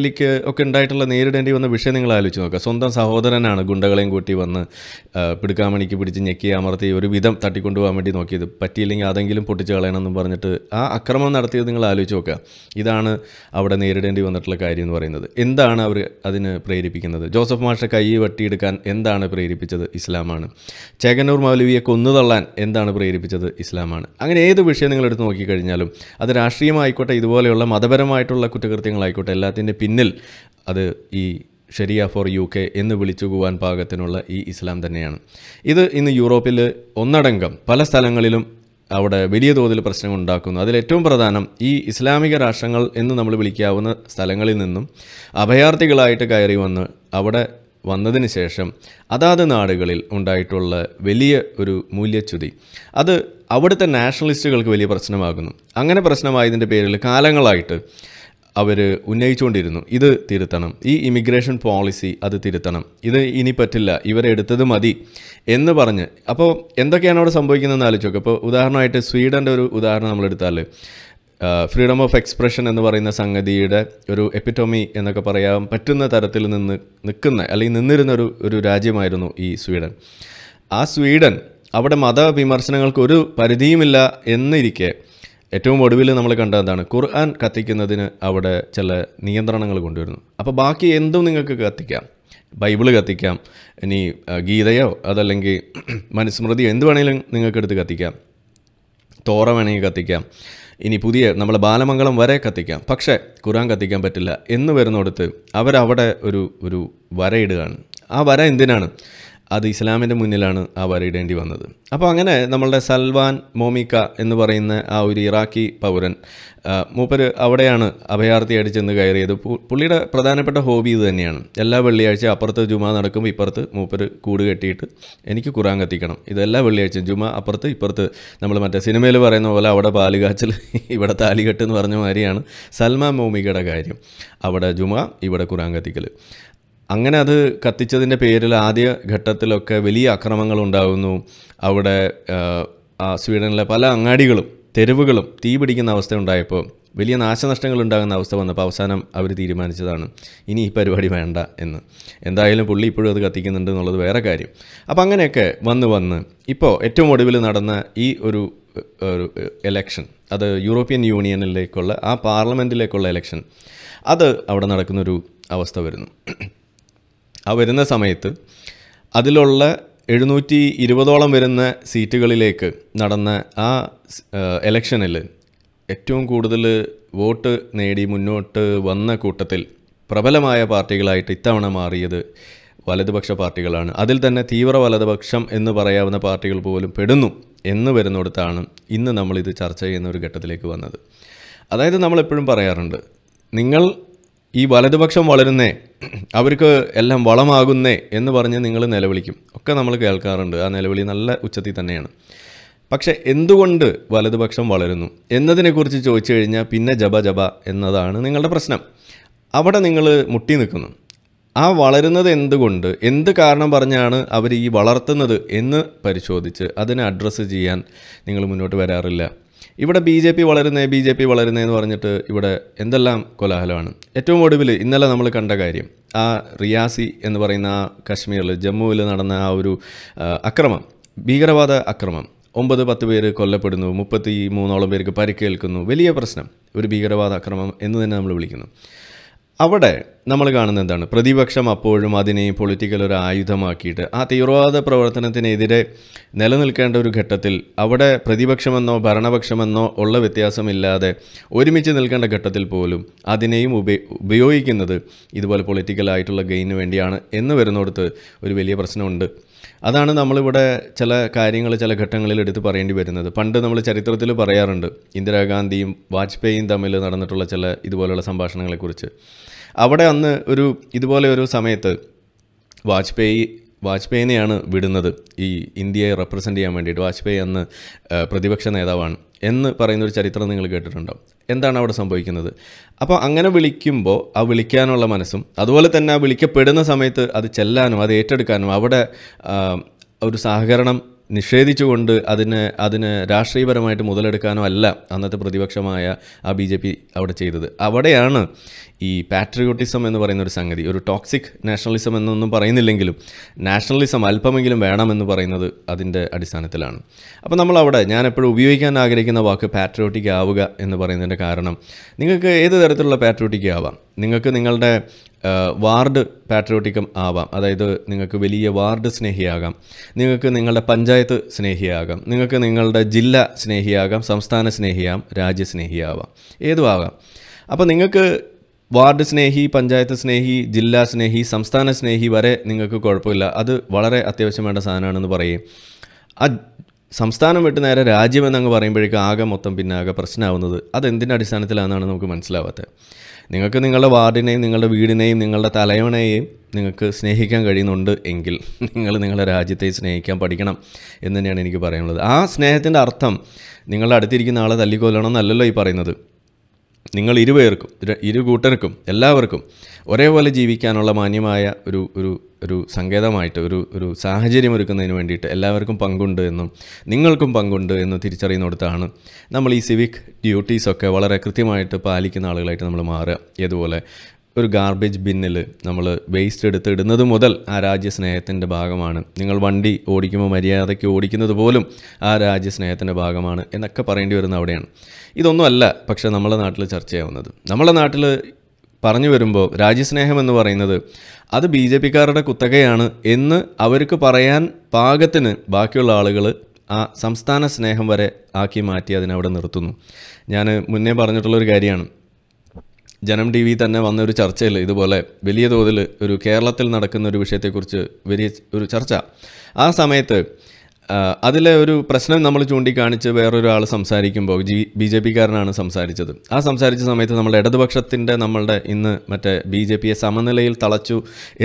ഒക്കെ ഉണ്ടായിട്ടുള്ള നേരിടേണ്ടി വന്ന വിഷയം നിങ്ങൾ ആലോചിച്ച് നോക്കുക സ്വന്തം സഹോദരനാണ് ഗുണ്ടകളെയും കൂട്ടി വന്ന് പിടുക്കാമണിക്ക് പിടിച്ച് ഞെക്കി അമർത്തി ഒരു വിധം തട്ടിക്കൊണ്ടുപോകാൻ വേണ്ടി നോക്കിയത് പറ്റിയില്ലെങ്കിൽ അതെങ്കിലും പൊട്ടിച്ച് കളയണമെന്നും പറഞ്ഞിട്ട് ആ അക്രമം നടത്തിയത് നിങ്ങൾ ആലോചിച്ച് നോക്കുക ഇതാണ് അവിടെ നേരിടേണ്ടി വന്നിട്ടുള്ള കാര്യം എന്ന് പറയുന്നത് എന്താണ് അവർ അതിന് പ്രേരിപ്പിക്കുന്നത് ജോസഫ് മാഷ കൈ വെട്ടിയെടുക്കാൻ എന്താണ് പ്രേരിപ്പിച്ചത് ഇസ്ലാമാണ് ചേകന്നൂർ മൗലവിയെ കൊന്നുതള്ളാൻ എന്താണ് പ്രേരിപ്പിച്ചത് ഇസ്ലാമാണ് അങ്ങനെ ഏത് വിഷയം നിങ്ങൾ എടുത്ത് നോക്കിക്കഴിഞ്ഞാലും അത് രാഷ്ട്രീയമായിക്കോട്ടെ ഇതുപോലെയുള്ള മതപരമായിട്ടുള്ള കുറ്റകൃത്യങ്ങളായിക്കോട്ടെ എല്ലാത്തിൻ്റെ പിന്നിൽ അത് ഈ ഷെരിയ ഫോർ യു കെ എന്ന് വിളിച്ചു പോകാൻ പാകത്തിനുള്ള ഈ ഇസ്ലാം തന്നെയാണ് ഇത് ഇന്ന് യൂറോപ്പിൽ ഒന്നടങ്കം പല സ്ഥലങ്ങളിലും അവിടെ വലിയ തോതിൽ പ്രശ്നങ്ങൾ ഉണ്ടാക്കുന്നു അതിലേറ്റവും പ്രധാനം ഈ ഇസ്ലാമിക രാഷ്ട്രങ്ങൾ എന്ന് നമ്മൾ വിളിക്കാവുന്ന സ്ഥലങ്ങളിൽ നിന്നും അഭയാർത്ഥികളായിട്ട് കയറി വന്ന് അവിടെ വന്നതിന് ശേഷം അതാത് നാടുകളിൽ ഉണ്ടായിട്ടുള്ള വലിയ ഒരു മൂല്യച്യുതി അത് അവിടുത്തെ നാഷണലിസ്റ്റുകൾക്ക് വലിയ പ്രശ്നമാകുന്നു അങ്ങനെ പ്രശ്നമായതിൻ്റെ പേരിൽ കാലങ്ങളായിട്ട് അവർ ഉന്നയിച്ചുകൊണ്ടിരുന്നു ഇത് തിരുത്തണം ഈ ഇമിഗ്രേഷൻ പോളിസി അത് തിരുത്തണം ഇത് ഇനി പറ്റില്ല എടുത്തത് മതി എന്ന് പറഞ്ഞ് അപ്പോൾ എന്തൊക്കെയാണ് അവിടെ സംഭവിക്കുന്നതെന്ന് ആലോചിച്ചോക്കെ അപ്പോൾ ഉദാഹരണമായിട്ട് സ്വീഡൻ്റെ ഒരു ഉദാഹരണം നമ്മളെടുത്താൽ ഫ്രീഡം ഓഫ് എക്സ്പ്രഷൻ എന്ന് പറയുന്ന സംഗതിയുടെ ഒരു എപ്പിറ്റോമി എന്നൊക്കെ പറയാൻ പറ്റുന്ന തരത്തിൽ നിന്ന് നിൽക്കുന്ന അല്ലെങ്കിൽ നിന്നിരുന്ന ഒരു ഒരു രാജ്യമായിരുന്നു ഈ സ്വീഡൻ ആ സ്വീഡൻ അവിടെ മതവിമർശനങ്ങൾക്ക് ഒരു പരിധിയുമില്ല എന്നിരിക്കെ ഏറ്റവും ഒടുവിൽ നമ്മൾ കണ്ടതാണ് ഖുർആൻ കത്തിക്കുന്നതിന് അവിടെ ചില നിയന്ത്രണങ്ങൾ കൊണ്ടുവരുന്നു അപ്പോൾ ബാക്കി എന്തും നിങ്ങൾക്ക് കത്തിക്കാം ബൈബിൾ കത്തിക്കാം ഇനി ഗീതയോ അതല്ലെങ്കിൽ മനുസ്മൃതിയോ എന്ത് വേണമെങ്കിലും നിങ്ങൾക്കെടുത്ത് കത്തിക്കാം തോറ വേണമെങ്കിൽ കത്തിക്കാം ഇനി പുതിയ നമ്മൾ ബാലമംഗളം വരെ കത്തിക്കാം പക്ഷേ ഖുറാൻ കത്തിക്കാൻ പറ്റില്ല എന്ന് വരുന്നിടത്ത് അവരവിടെ ഒരു ഒരു വരയിടുകയാണ് ആ വര എന്തിനാണ് അത് ഇസ്ലാമിൻ്റെ മുന്നിലാണ് ആ ഇടേണ്ടി വന്നത് അപ്പോൾ അങ്ങനെ നമ്മളുടെ സൽവാൻ മോമിക്ക എന്ന് പറയുന്ന ആ ഒരു ഇറാഖി പൗരൻ മൂപ്പര് അവിടെയാണ് അഭയാർത്ഥിയായിട്ട് ചെന്ന് കയറിയത് പുള്ളിയുടെ പ്രധാനപ്പെട്ട ഹോബി ഇത് തന്നെയാണ് എല്ലാ വെള്ളിയാഴ്ച അപ്പുറത്ത് ജുമ നടക്കുമ്പോൾ ഇപ്പുറത്ത് മൂപ്പര് കൂട് കെട്ടിയിട്ട് എനിക്ക് ഖുറാൻ കത്തിക്കണം ഇതെല്ലാ വെള്ളിയാഴ്ചയും ജുമ അപ്പുറത്ത് ഇപ്പുറത്ത് നമ്മൾ മറ്റേ സിനിമയിൽ പറയുന്ന പോലെ അവിടെ പാല് ഇവിടെ താലികെട്ട് എന്ന് പറഞ്ഞ മാതിരിയാണ് സൽമാൻ മോമിക്കയുടെ കാര്യം അവിടെ ജുമ ഇവിടെ ഖുറാൻ കത്തിക്കൽ അങ്ങനെ അത് കത്തിച്ചതിൻ്റെ പേരിൽ ആദ്യ ഘട്ടത്തിലൊക്കെ വലിയ അക്രമങ്ങൾ ഉണ്ടാകുന്നു അവിടെ സ്വീഡനിലെ പല അങ്ങാടികളും തെരുവുകളും തീ പിടിക്കുന്ന അവസ്ഥ ഉണ്ടായപ്പോൾ വലിയ നാശനഷ്ടങ്ങൾ ഉണ്ടാകുന്ന അവസ്ഥ വന്നപ്പോൾ അവസാനം അവർ തീരുമാനിച്ചതാണ് ഇനി ഈ പരിപാടി വേണ്ട എന്ന് എന്തായാലും പുള്ളി ഇപ്പോഴും അത് കത്തിക്കുന്നുണ്ട് എന്നുള്ളത് വേറെ കാര്യം അപ്പോൾ അങ്ങനെയൊക്കെ വന്ന് വന്ന് ഇപ്പോൾ ഏറ്റവും ഒടുവിൽ നടന്ന ഈ ഒരു എലക്ഷൻ അത് യൂറോപ്യൻ യൂണിയനിലേക്കുള്ള ആ പാർലമെൻറ്റിലേക്കുള്ള എലക്ഷൻ അത് അവിടെ നടക്കുന്നൊരു അവസ്ഥ വരുന്നു ആ വരുന്ന സമയത്ത് അതിലുള്ള എഴുന്നൂറ്റി ഇരുപതോളം വരുന്ന സീറ്റുകളിലേക്ക് നടന്ന ആ എലക്ഷനിൽ ഏറ്റവും കൂടുതൽ വോട്ട് നേടി മുന്നോട്ട് വന്ന കൂട്ടത്തിൽ പ്രബലമായ പാർട്ടികളായിട്ട് ഇത്തവണ മാറിയത് വലതുപക്ഷ പാർട്ടികളാണ് അതിൽ തന്നെ തീവ്ര വലതുപക്ഷം എന്ന് പറയാവുന്ന പാർട്ടികൾ പോലും പെടുന്നു എന്ന് വരുന്നിടത്താണ് ഇന്ന് നമ്മളിത് ചർച്ച ചെയ്യുന്ന ഒരു ഘട്ടത്തിലേക്ക് വന്നത് അതായത് നമ്മളെപ്പോഴും പറയാറുണ്ട് നിങ്ങൾ ഈ വലതുപക്ഷം വളരുന്നേ അവർക്ക് എല്ലാം വളമാകുന്നേ എന്ന് പറഞ്ഞ് നിങ്ങൾ നിലവിളിക്കും ഒക്കെ നമ്മൾ കേൾക്കാറുണ്ട് ആ നിലവിളി നല്ല ഉച്ചത്തിൽ തന്നെയാണ് പക്ഷെ എന്തുകൊണ്ട് വലതുപക്ഷം വളരുന്നു എന്നതിനെക്കുറിച്ച് ചോദിച്ചു കഴിഞ്ഞാൽ പിന്നെ ജബ ജബ എന്നതാണ് നിങ്ങളുടെ പ്രശ്നം അവിടെ നിങ്ങൾ മുട്ടി നിൽക്കുന്നു ആ വളരുന്നത് എന്തുകൊണ്ട് എന്ത് കാരണം പറഞ്ഞാണ് അവർ ഈ വളർത്തുന്നത് എന്ന് പരിശോധിച്ച് അതിനെ അഡ്രസ്സ് ചെയ്യാൻ നിങ്ങൾ മുന്നോട്ട് വരാറില്ല ഇവിടെ ബി ജെ പി വളരുന്നേ ബി ജെ പി വളരുന്നേ എന്ന് പറഞ്ഞിട്ട് ഇവിടെ എന്തെല്ലാം കോലാഹലമാണ് ഏറ്റവും ഒടുവിൽ ഇന്നലെ നമ്മൾ കണ്ട കാര്യം ആ റിയാസി എന്ന് പറയുന്ന ആ കശ്മീരിൽ ജമ്മുവിൽ നടന്ന ആ ഒരു അക്രമം ഭീകരവാദ അക്രമം ഒമ്പത് പത്ത് പേര് കൊല്ലപ്പെടുന്നു മുപ്പത്തി മൂന്നോളം പേർക്ക് പരിക്കേൽക്കുന്നു വലിയ പ്രശ്നം ഒരു ഭീകരവാദ അക്രമം എന്ന് തന്നെ നമ്മൾ വിളിക്കുന്നു അവിടെ നമ്മൾ കാണുന്ന എന്താണ് പ്രതിപക്ഷം അപ്പോഴും അതിനെ പൊളിറ്റിക്കൽ ഒരു ആയുധമാക്കിയിട്ട് ആ തീവ്രവാദ പ്രവർത്തനത്തിനെതിരെ നിലനിൽക്കേണ്ട ഒരു ഘട്ടത്തിൽ അവിടെ പ്രതിപക്ഷമെന്നോ ഭരണപക്ഷമെന്നോ ഉള്ള വ്യത്യാസമില്ലാതെ ഒരുമിച്ച് നിൽക്കേണ്ട ഘട്ടത്തിൽ പോലും അതിനെയും ഉപയോഗിക്കുന്നത് ഇതുപോലെ പൊളിറ്റിക്കലായിട്ടുള്ള ഗെയിന് വേണ്ടിയാണ് എന്ന് വരുന്നിടത്ത് ഒരു വലിയ പ്രശ്നമുണ്ട് അതാണ് നമ്മളിവിടെ ചില കാര്യങ്ങൾ ചില ഘട്ടങ്ങളിൽ എടുത്ത് പറയേണ്ടി വരുന്നത് പണ്ട് നമ്മൾ ചരിത്രത്തിൽ പറയാറുണ്ട് ഇന്ദിരാഗാന്ധിയും വാജ്പേയിയും തമ്മിൽ നടന്നിട്ടുള്ള ചില ഇതുപോലെയുള്ള സംഭാഷണങ്ങളെക്കുറിച്ച് അവിടെ അന്ന് ഒരു ഇതുപോലെ ഒരു സമയത്ത് വാജ്പേയി വാജ്പേയിനെയാണ് വിടുന്നത് ഈ ഇന്ത്യയെ റെപ്രസെൻ്റ് ചെയ്യാൻ വേണ്ടിയിട്ട് വാജ്പേയി അന്ന് പ്രതിപക്ഷ നേതാവാണ് എന്ന് പറയുന്നൊരു ചരിത്രം നിങ്ങൾ കേട്ടിട്ടുണ്ടോ എന്താണ് അവിടെ സംഭവിക്കുന്നത് അപ്പോൾ അങ്ങനെ വിളിക്കുമ്പോൾ ആ വിളിക്കാനുള്ള മനസ്സും അതുപോലെ തന്നെ ആ വിളിക്കപ്പെടുന്ന സമയത്ത് അത് ചെല്ലാനും അത് ഏറ്റെടുക്കാനും അവിടെ ഒരു സഹകരണം നിഷേധിച്ചുകൊണ്ട് അതിന് അതിന് രാഷ്ട്രീയപരമായിട്ട് മുതലെടുക്കാനോ അല്ല അന്നത്തെ പ്രതിപക്ഷമായ ആ ബി ജെ പി അവിടെ ചെയ്തത് അവിടെയാണ് ഈ പാട്രിയോട്ടിസം എന്ന് പറയുന്ന ഒരു സംഗതി ഒരു ടോക്സിക് നാഷണലിസം എന്നൊന്നും പറയുന്നില്ലെങ്കിലും നാഷണലിസം അല്പമെങ്കിലും വേണമെന്ന് പറയുന്നത് അതിൻ്റെ അടിസ്ഥാനത്തിലാണ് അപ്പോൾ നമ്മൾ അവിടെ ഞാൻ എപ്പോഴും ഉപയോഗിക്കാൻ ആഗ്രഹിക്കുന്ന വാക്ക് പാട്രിയോട്ടിക് ആവുക എന്ന് പറയുന്നതിൻ്റെ കാരണം നിങ്ങൾക്ക് ഏത് തരത്തിലുള്ള പാട്രിയോട്ടിക് ആവാം നിങ്ങൾക്ക് നിങ്ങളുടെ വാർഡ് പാട്രിയോട്ടിക്കം ആവാം അതായത് നിങ്ങൾക്ക് വലിയ വാർഡ് സ്നേഹിയാകാം നിങ്ങൾക്ക് നിങ്ങളുടെ പഞ്ചായത്ത് സ്നേഹിയാകാം നിങ്ങൾക്ക് നിങ്ങളുടെ ജില്ല സ്നേഹിയാകാം സംസ്ഥാന സ്നേഹിയാം രാജ്യസ്നേഹിയാവാം ഏതും ആകാം അപ്പോൾ നിങ്ങൾക്ക് വാർഡ് സ്നേഹി പഞ്ചായത്ത് സ്നേഹി ജില്ലാ സ്നേഹി സംസ്ഥാന സ്നേഹി വരെ നിങ്ങൾക്ക് കുഴപ്പമില്ല അത് വളരെ അത്യാവശ്യം വേണ്ട സാധനമാണെന്ന് പറയും ആ സംസ്ഥാനം വിട്ട് നേരെ രാജ്യമെന്നങ്ങ് പറയുമ്പോഴേക്കും ആകെ മൊത്തം പിന്നാകെ പ്രശ്നമാവുന്നത് അതെന്തിൻ്റെ അടിസ്ഥാനത്തിലാണെന്നാണ് നമുക്ക് മനസ്സിലാവാത്തത് നിങ്ങൾക്ക് നിങ്ങളുടെ വാർഡിനെയും നിങ്ങളുടെ വീടിനെയും നിങ്ങളുടെ തലവനെയും നിങ്ങൾക്ക് സ്നേഹിക്കാൻ കഴിയുന്നുണ്ട് എങ്കിൽ നിങ്ങൾ നിങ്ങളുടെ രാജ്യത്തെ സ്നേഹിക്കാൻ പഠിക്കണം എന്ന് തന്നെയാണ് എനിക്ക് പറയാനുള്ളത് ആ സ്നേഹത്തിൻ്റെ അർത്ഥം നിങ്ങളുടെ അടുത്തിരിക്കുന്ന ആളെ തല്ലിക്കൊല്ലണം എന്നല്ലല്ലോ ഈ പറയുന്നത് നിങ്ങൾ ഇരുപേർക്കും ഇരു കൂട്ടർക്കും എല്ലാവർക്കും ഒരേപോലെ ജീവിക്കാനുള്ള മാന്യമായ ഒരു ഒരു ഒരു സങ്കേതമായിട്ട് ഒരു ഒരു സാഹചര്യം ഒരുക്കുന്നതിന് വേണ്ടിയിട്ട് എല്ലാവർക്കും പങ്കുണ്ട് എന്നും നിങ്ങൾക്കും പങ്കുണ്ട് എന്ന് തിരിച്ചറിയുന്നിടത്താണ് നമ്മൾ ഈ സിവിക് ഡ്യൂട്ടീസൊക്കെ വളരെ കൃത്യമായിട്ട് പാലിക്കുന്ന ആളുകളായിട്ട് നമ്മൾ മാറുക ഇതുപോലെ ഒരു ഗാർബേജ് ബിന്നിൽ നമ്മൾ വേസ്റ്റ് എടുത്ത് ഇടുന്നത് മുതൽ ആ രാജ്യസ്നേഹത്തിൻ്റെ ഭാഗമാണ് നിങ്ങൾ വണ്ടി ഓടിക്കുമ്പോൾ മര്യാദയ്ക്ക് ഓടിക്കുന്നത് പോലും ആ രാജ്യസ്നേഹത്തിൻ്റെ ഭാഗമാണ് എന്നൊക്കെ പറയേണ്ടി വരുന്ന അവിടെയാണ് ഇതൊന്നുമല്ല പക്ഷേ നമ്മളെ നാട്ടിൽ ചർച്ചയാവുന്നത് നമ്മളെ നാട്ടിൽ പറഞ്ഞു വരുമ്പോൾ രാജ്യസ്നേഹം എന്ന് പറയുന്നത് അത് ബി ജെ പിക്കാരുടെ കുത്തകയാണ് എന്ന് അവർക്ക് പറയാൻ പാകത്തിന് ബാക്കിയുള്ള ആളുകൾ ആ സംസ്ഥാന സ്നേഹം വരെ ആക്കി മാറ്റി അതിനവിടെ നിർത്തുന്നു ഞാൻ മുന്നേ പറഞ്ഞിട്ടുള്ളൊരു കാര്യമാണ് ജനം ടി വി തന്നെ വന്ന ഒരു ചർച്ചയിൽ ഇതുപോലെ വലിയ തോതിൽ ഒരു കേരളത്തിൽ നടക്കുന്ന ഒരു വിഷയത്തെക്കുറിച്ച് വലിയ ഒരു ചർച്ച ആ സമയത്ത് അതിലെ ഒരു പ്രശ്നം നമ്മൾ ചൂണ്ടിക്കാണിച്ച് വേറൊരാൾ സംസാരിക്കുമ്പോൾ ജി ബി ജെ പിക്കാരനാണ് സംസാരിച്ചത് ആ സംസാരിച്ച സമയത്ത് നമ്മൾ ഇടതുപക്ഷത്തിൻ്റെ നമ്മളുടെ ഇന്ന് മറ്റേ ബി ജെ പിയെ സമനിലയിൽ തളച്ചു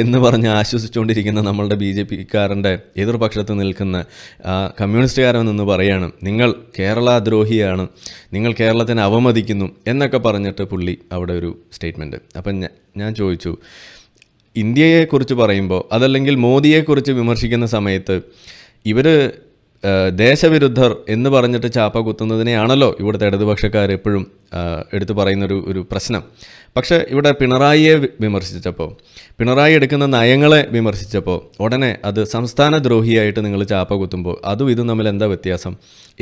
എന്ന് പറഞ്ഞ് ആശ്വസിച്ചുകൊണ്ടിരിക്കുന്ന നമ്മളുടെ ബി ജെ പിക്കാരൻ്റെ എതിർപക്ഷത്ത് നിൽക്കുന്ന കമ്മ്യൂണിസ്റ്റുകാരൻ നിന്ന് പറയാണ് നിങ്ങൾ കേരള ദ്രോഹിയാണ് നിങ്ങൾ കേരളത്തിനെ അവമതിക്കുന്നു എന്നൊക്കെ പറഞ്ഞിട്ട് പുള്ളി അവിടെ ഒരു സ്റ്റേറ്റ്മെൻറ്റ് അപ്പം ഞാൻ ചോദിച്ചു ഇന്ത്യയെക്കുറിച്ച് പറയുമ്പോൾ അതല്ലെങ്കിൽ മോദിയെക്കുറിച്ച് വിമർശിക്കുന്ന സമയത്ത് ഇവർ ദേശവിരുദ്ധർ എന്ന് പറഞ്ഞിട്ട് ചാപ്പ കുത്തുന്നതിനെയാണല്ലോ ഇവിടുത്തെ ഇടതുപക്ഷക്കാർ എപ്പോഴും എടുത്തു പറയുന്നൊരു ഒരു പ്രശ്നം പക്ഷേ ഇവിടെ പിണറായിയെ വിമർശിച്ചപ്പോൾ പിണറായി എടുക്കുന്ന നയങ്ങളെ വിമർശിച്ചപ്പോൾ ഉടനെ അത് സംസ്ഥാന ദ്രോഹിയായിട്ട് നിങ്ങൾ ചാപ്പ കുത്തുമ്പോൾ അതും ഇതും തമ്മിൽ എന്താ വ്യത്യാസം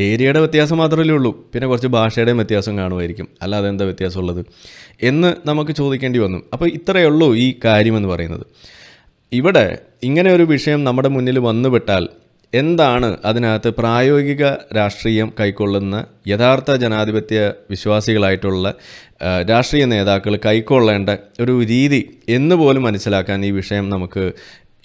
ഏരിയയുടെ വ്യത്യാസം മാത്രമല്ലേ ഉള്ളൂ പിന്നെ കുറച്ച് ഭാഷയുടെയും വ്യത്യാസം കാണുമായിരിക്കും അല്ലാതെ എന്താ വ്യത്യാസമുള്ളത് എന്ന് നമുക്ക് ചോദിക്കേണ്ടി വന്നു അപ്പോൾ ഇത്രയേ ഉള്ളൂ ഈ കാര്യമെന്ന് പറയുന്നത് ഇവിടെ ഇങ്ങനെ ഒരു വിഷയം നമ്മുടെ മുന്നിൽ വന്നുവിട്ടാൽ എന്താണ് അതിനകത്ത് പ്രായോഗിക രാഷ്ട്രീയം കൈക്കൊള്ളുന്ന യഥാർത്ഥ ജനാധിപത്യ വിശ്വാസികളായിട്ടുള്ള രാഷ്ട്രീയ നേതാക്കൾ കൈക്കൊള്ളേണ്ട ഒരു രീതി എന്ന് പോലും മനസ്സിലാക്കാൻ ഈ വിഷയം നമുക്ക്